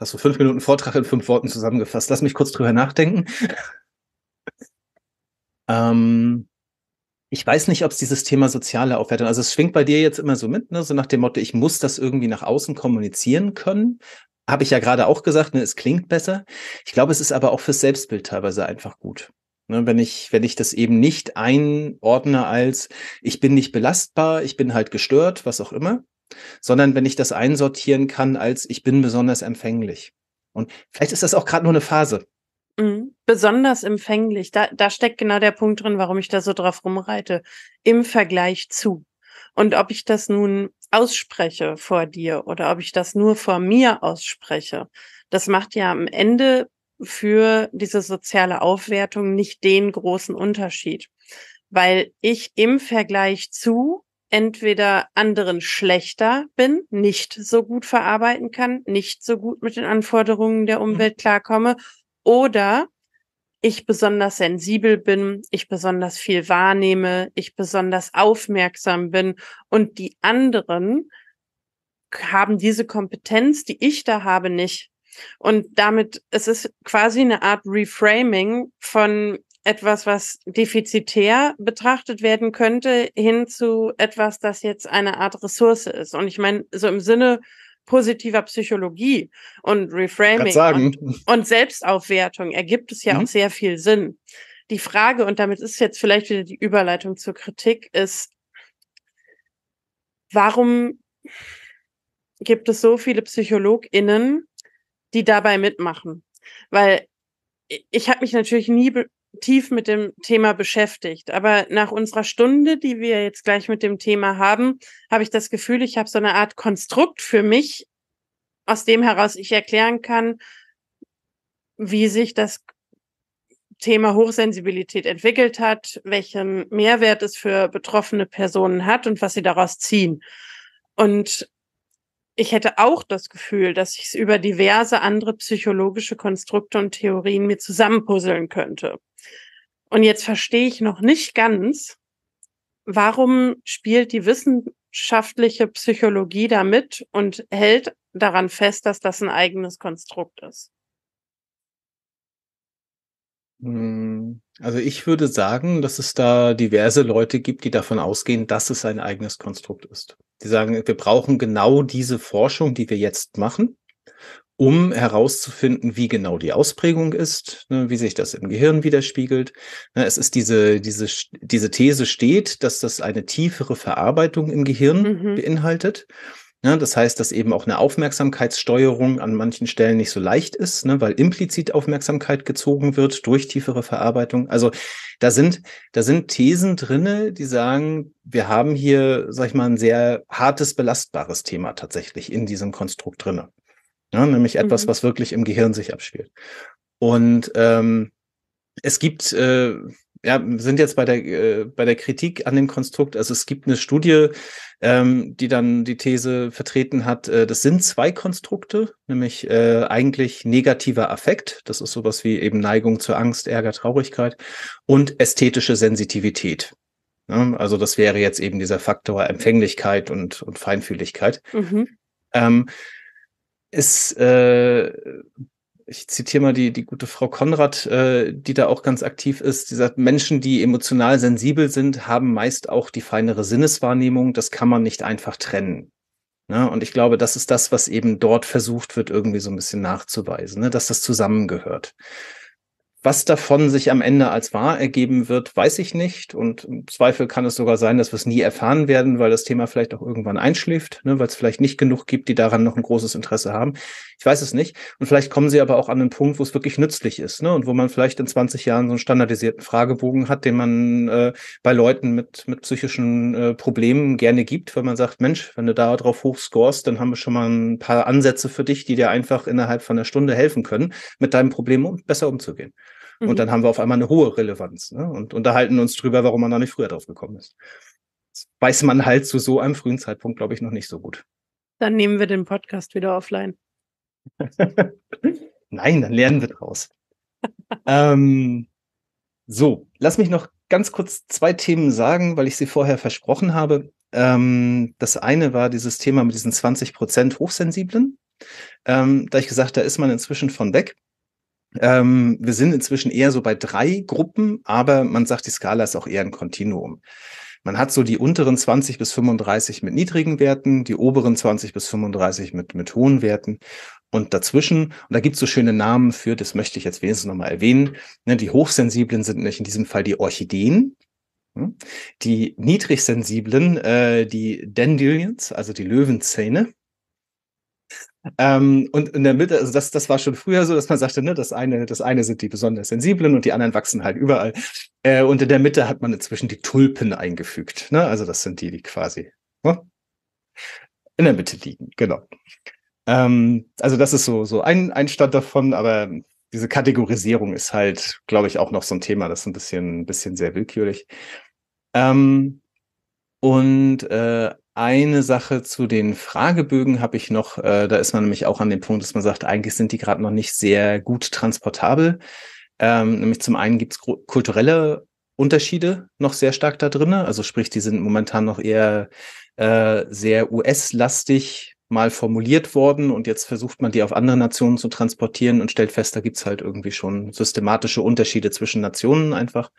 Hast du fünf Minuten Vortrag in fünf Worten zusammengefasst? Lass mich kurz drüber nachdenken. ähm, ich weiß nicht, ob es dieses Thema soziale Aufwertung, also es schwingt bei dir jetzt immer so mit, ne? so nach dem Motto, ich muss das irgendwie nach außen kommunizieren können. Habe ich ja gerade auch gesagt, ne? es klingt besser. Ich glaube, es ist aber auch fürs Selbstbild teilweise einfach gut. Ne? Wenn ich, wenn ich das eben nicht einordne als, ich bin nicht belastbar, ich bin halt gestört, was auch immer, sondern wenn ich das einsortieren kann als, ich bin besonders empfänglich. Und vielleicht ist das auch gerade nur eine Phase. Mhm besonders empfänglich. Da, da steckt genau der Punkt drin, warum ich da so drauf rumreite, im Vergleich zu. Und ob ich das nun ausspreche vor dir oder ob ich das nur vor mir ausspreche, das macht ja am Ende für diese soziale Aufwertung nicht den großen Unterschied, weil ich im Vergleich zu entweder anderen schlechter bin, nicht so gut verarbeiten kann, nicht so gut mit den Anforderungen der mhm. Umwelt klarkomme oder ich besonders sensibel bin, ich besonders viel wahrnehme, ich besonders aufmerksam bin und die anderen haben diese Kompetenz, die ich da habe, nicht. Und damit, es ist quasi eine Art Reframing von etwas, was defizitär betrachtet werden könnte, hin zu etwas, das jetzt eine Art Ressource ist. Und ich meine, so im Sinne positiver Psychologie und Reframing und, und, Selbstaufwertung ergibt es ja mhm. auch sehr viel Sinn. Die Frage, und damit ist jetzt vielleicht wieder die Überleitung zur Kritik, ist, warum gibt es so viele PsychologInnen, die dabei mitmachen? Weil ich habe mich natürlich nie tief mit dem Thema beschäftigt. Aber nach unserer Stunde, die wir jetzt gleich mit dem Thema haben, habe ich das Gefühl, ich habe so eine Art Konstrukt für mich, aus dem heraus ich erklären kann, wie sich das Thema Hochsensibilität entwickelt hat, welchen Mehrwert es für betroffene Personen hat und was sie daraus ziehen. Und ich hätte auch das Gefühl, dass ich es über diverse andere psychologische Konstrukte und Theorien mir zusammenpuzzeln könnte. Und jetzt verstehe ich noch nicht ganz, warum spielt die wissenschaftliche Psychologie damit und hält daran fest, dass das ein eigenes Konstrukt ist. Hm, also ich würde sagen, dass es da diverse Leute gibt, die davon ausgehen, dass es ein eigenes Konstrukt ist. Die sagen, wir brauchen genau diese Forschung, die wir jetzt machen, um herauszufinden, wie genau die Ausprägung ist, ne, wie sich das im Gehirn widerspiegelt. Ne, es ist diese, diese, diese These steht, dass das eine tiefere Verarbeitung im Gehirn mhm. beinhaltet. Ja, ne, das heißt, dass eben auch eine Aufmerksamkeitssteuerung an manchen Stellen nicht so leicht ist, ne, weil implizit Aufmerksamkeit gezogen wird durch tiefere Verarbeitung. Also da sind, da sind Thesen drinne, die sagen, wir haben hier, sag ich mal, ein sehr hartes, belastbares Thema tatsächlich in diesem Konstrukt drinne. Ja, ne, nämlich etwas, mhm. was wirklich im Gehirn sich abspielt. Und ähm, es gibt, äh, ja, sind jetzt bei der, äh, bei der Kritik an dem Konstrukt. Also es gibt eine Studie, ähm, die dann die These vertreten hat, äh, das sind zwei Konstrukte, nämlich äh, eigentlich negativer Affekt, das ist sowas wie eben Neigung zur Angst, Ärger, Traurigkeit und ästhetische Sensitivität. Ja, also das wäre jetzt eben dieser Faktor Empfänglichkeit und, und Feinfühligkeit. Mhm. Ähm, ist äh, ich zitiere mal die, die gute Frau Konrad, äh, die da auch ganz aktiv ist, Sie sagt, Menschen, die emotional sensibel sind, haben meist auch die feinere Sinneswahrnehmung. Das kann man nicht einfach trennen. Ne? Und ich glaube, das ist das, was eben dort versucht wird, irgendwie so ein bisschen nachzuweisen, ne? dass das zusammengehört. Was davon sich am Ende als wahr ergeben wird, weiß ich nicht. Und im Zweifel kann es sogar sein, dass wir es nie erfahren werden, weil das Thema vielleicht auch irgendwann einschläft, ne, weil es vielleicht nicht genug gibt, die daran noch ein großes Interesse haben. Ich weiß es nicht. Und vielleicht kommen sie aber auch an den Punkt, wo es wirklich nützlich ist ne, und wo man vielleicht in 20 Jahren so einen standardisierten Fragebogen hat, den man äh, bei Leuten mit, mit psychischen äh, Problemen gerne gibt, weil man sagt, Mensch, wenn du da drauf hochscorst, dann haben wir schon mal ein paar Ansätze für dich, die dir einfach innerhalb von einer Stunde helfen können, mit deinem Problem um, besser umzugehen. Und mhm. dann haben wir auf einmal eine hohe Relevanz ne? und unterhalten uns drüber, warum man da nicht früher drauf gekommen ist. Das weiß man halt zu so einem frühen Zeitpunkt, glaube ich, noch nicht so gut. Dann nehmen wir den Podcast wieder offline. Nein, dann lernen wir draus. ähm, so, lass mich noch ganz kurz zwei Themen sagen, weil ich sie vorher versprochen habe. Ähm, das eine war dieses Thema mit diesen 20 Hochsensiblen. Ähm, da ich gesagt, da ist man inzwischen von weg. Ähm, wir sind inzwischen eher so bei drei Gruppen, aber man sagt, die Skala ist auch eher ein Kontinuum. Man hat so die unteren 20 bis 35 mit niedrigen Werten, die oberen 20 bis 35 mit, mit hohen Werten und dazwischen, und da gibt es so schöne Namen für, das möchte ich jetzt wenigstens nochmal erwähnen, ne, die Hochsensiblen sind nämlich in diesem Fall die Orchideen, hm, die Niedrigsensiblen äh, die Dandelions, also die Löwenzähne, ähm, und in der Mitte, also das, das war schon früher so, dass man sagte, ne, das eine, das eine sind die besonders sensiblen und die anderen wachsen halt überall. Äh, und in der Mitte hat man inzwischen die Tulpen eingefügt. Ne? Also das sind die, die quasi ne? in der Mitte liegen, genau. Ähm, also das ist so, so ein, ein Stand davon, aber diese Kategorisierung ist halt, glaube ich, auch noch so ein Thema, das ist ein bisschen, ein bisschen sehr willkürlich. Ähm, und äh, eine Sache zu den Fragebögen habe ich noch. Äh, da ist man nämlich auch an dem Punkt, dass man sagt, eigentlich sind die gerade noch nicht sehr gut transportabel. Ähm, nämlich zum einen gibt es kulturelle Unterschiede noch sehr stark da drin. Also sprich, die sind momentan noch eher äh, sehr US-lastig mal formuliert worden und jetzt versucht man die auf andere Nationen zu transportieren und stellt fest, da gibt es halt irgendwie schon systematische Unterschiede zwischen Nationen einfach.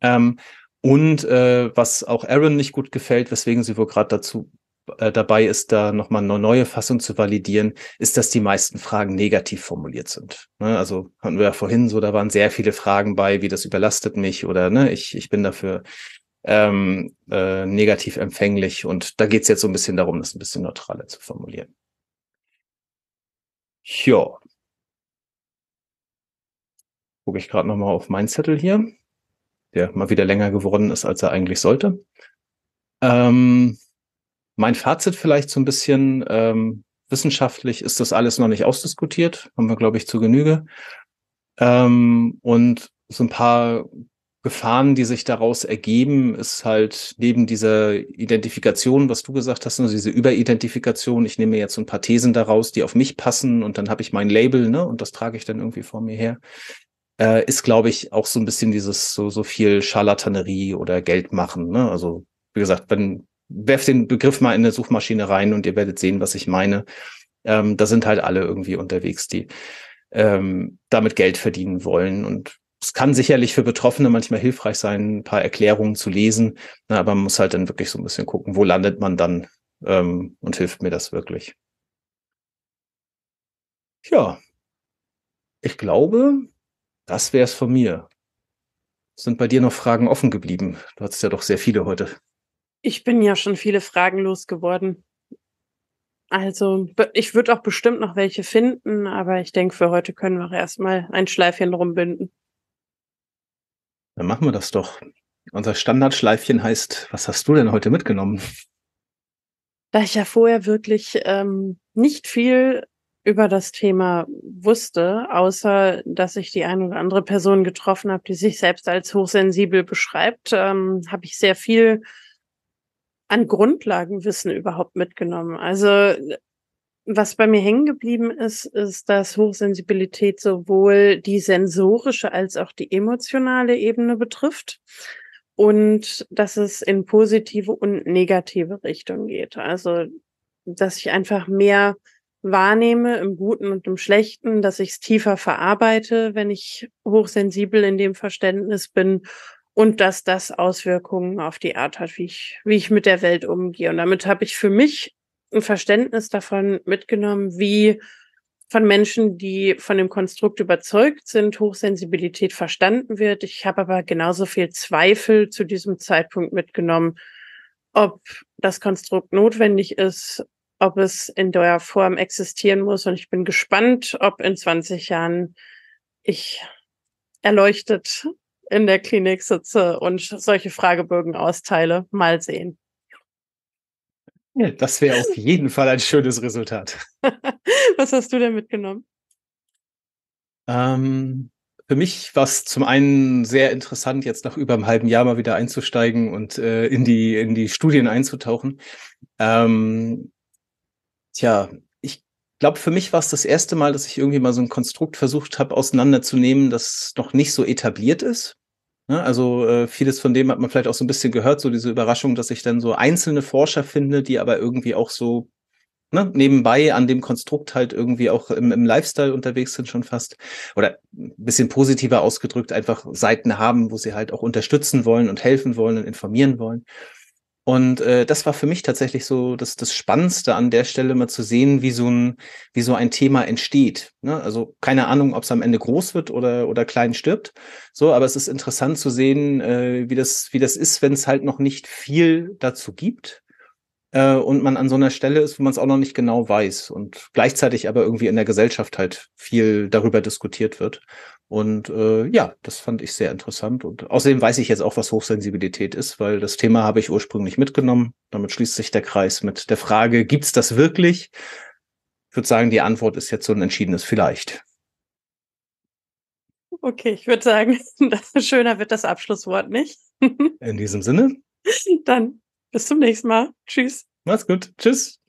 Ähm, und äh, was auch Aaron nicht gut gefällt, weswegen sie wohl gerade dazu äh, dabei ist, da nochmal eine neue Fassung zu validieren, ist, dass die meisten Fragen negativ formuliert sind. Ne? Also hatten wir ja vorhin so, da waren sehr viele Fragen bei, wie das überlastet mich oder ne, ich, ich bin dafür ähm, äh, negativ empfänglich. Und da geht's jetzt so ein bisschen darum, das ein bisschen neutraler zu formulieren. Ja. Gucke ich gerade nochmal auf meinen Zettel hier der mal wieder länger geworden ist, als er eigentlich sollte. Ähm, mein Fazit vielleicht so ein bisschen ähm, wissenschaftlich ist das alles noch nicht ausdiskutiert, haben wir, glaube ich, zu Genüge. Ähm, und so ein paar Gefahren, die sich daraus ergeben, ist halt neben dieser Identifikation, was du gesagt hast, also diese Überidentifikation, ich nehme jetzt so ein paar Thesen daraus, die auf mich passen und dann habe ich mein Label, ne, und das trage ich dann irgendwie vor mir her äh, ist, glaube ich, auch so ein bisschen dieses so, so viel Scharlatanerie oder Geld machen. Ne? Also, wie gesagt, wenn, werft den Begriff mal in eine Suchmaschine rein und ihr werdet sehen, was ich meine. Ähm, da sind halt alle irgendwie unterwegs, die ähm, damit Geld verdienen wollen. Und es kann sicherlich für Betroffene manchmal hilfreich sein, ein paar Erklärungen zu lesen, na, ne? aber man muss halt dann wirklich so ein bisschen gucken, wo landet man dann ähm, und hilft mir das wirklich. Ja, ich glaube, das wäre es von mir. Sind bei dir noch Fragen offen geblieben? Du hattest ja doch sehr viele heute. Ich bin ja schon viele Fragen losgeworden. Also, ich würde auch bestimmt noch welche finden, aber ich denke, für heute können wir erstmal ein Schleifchen rumbinden. Dann machen wir das doch. Unser Standardschleifchen heißt, was hast du denn heute mitgenommen? Da ich ja vorher wirklich ähm, nicht viel über das Thema wusste, außer dass ich die eine oder andere Person getroffen habe, die sich selbst als hochsensibel beschreibt, ähm, habe ich sehr viel an Grundlagenwissen überhaupt mitgenommen. Also was bei mir hängen geblieben ist, ist, dass Hochsensibilität sowohl die sensorische als auch die emotionale Ebene betrifft und dass es in positive und negative Richtung geht. Also dass ich einfach mehr wahrnehme, im Guten und im Schlechten, dass ich es tiefer verarbeite, wenn ich hochsensibel in dem Verständnis bin und dass das Auswirkungen auf die Art hat, wie ich, wie ich mit der Welt umgehe. Und damit habe ich für mich ein Verständnis davon mitgenommen, wie von Menschen, die von dem Konstrukt überzeugt sind, Hochsensibilität verstanden wird. Ich habe aber genauso viel Zweifel zu diesem Zeitpunkt mitgenommen, ob das Konstrukt notwendig ist, ob es in der Form existieren muss. Und ich bin gespannt, ob in 20 Jahren ich erleuchtet in der Klinik sitze und solche Fragebögen austeile. Mal sehen. Ja, das wäre auf jeden Fall ein schönes Resultat. Was hast du denn mitgenommen? Ähm, für mich war es zum einen sehr interessant, jetzt nach über einem halben Jahr mal wieder einzusteigen und äh, in, die, in die Studien einzutauchen. Ähm, Tja, ich glaube, für mich war es das erste Mal, dass ich irgendwie mal so ein Konstrukt versucht habe, auseinanderzunehmen, das noch nicht so etabliert ist. Ne, also äh, vieles von dem hat man vielleicht auch so ein bisschen gehört, so diese Überraschung, dass ich dann so einzelne Forscher finde, die aber irgendwie auch so ne, nebenbei an dem Konstrukt halt irgendwie auch im, im Lifestyle unterwegs sind schon fast. Oder ein bisschen positiver ausgedrückt, einfach Seiten haben, wo sie halt auch unterstützen wollen und helfen wollen und informieren wollen. Und äh, das war für mich tatsächlich so das, das Spannendste an der Stelle mal zu sehen, wie so ein, wie so ein Thema entsteht. Ne? Also keine Ahnung, ob es am Ende groß wird oder, oder klein stirbt. So, aber es ist interessant zu sehen, äh, wie, das, wie das ist, wenn es halt noch nicht viel dazu gibt äh, und man an so einer Stelle ist, wo man es auch noch nicht genau weiß und gleichzeitig aber irgendwie in der Gesellschaft halt viel darüber diskutiert wird. Und äh, ja, das fand ich sehr interessant. Und außerdem weiß ich jetzt auch, was Hochsensibilität ist, weil das Thema habe ich ursprünglich mitgenommen. Damit schließt sich der Kreis mit der Frage, gibt es das wirklich? Ich würde sagen, die Antwort ist jetzt so ein entschiedenes Vielleicht. Okay, ich würde sagen, schöner wird das Abschlusswort nicht. In diesem Sinne. Dann bis zum nächsten Mal. Tschüss. Macht's gut. Tschüss.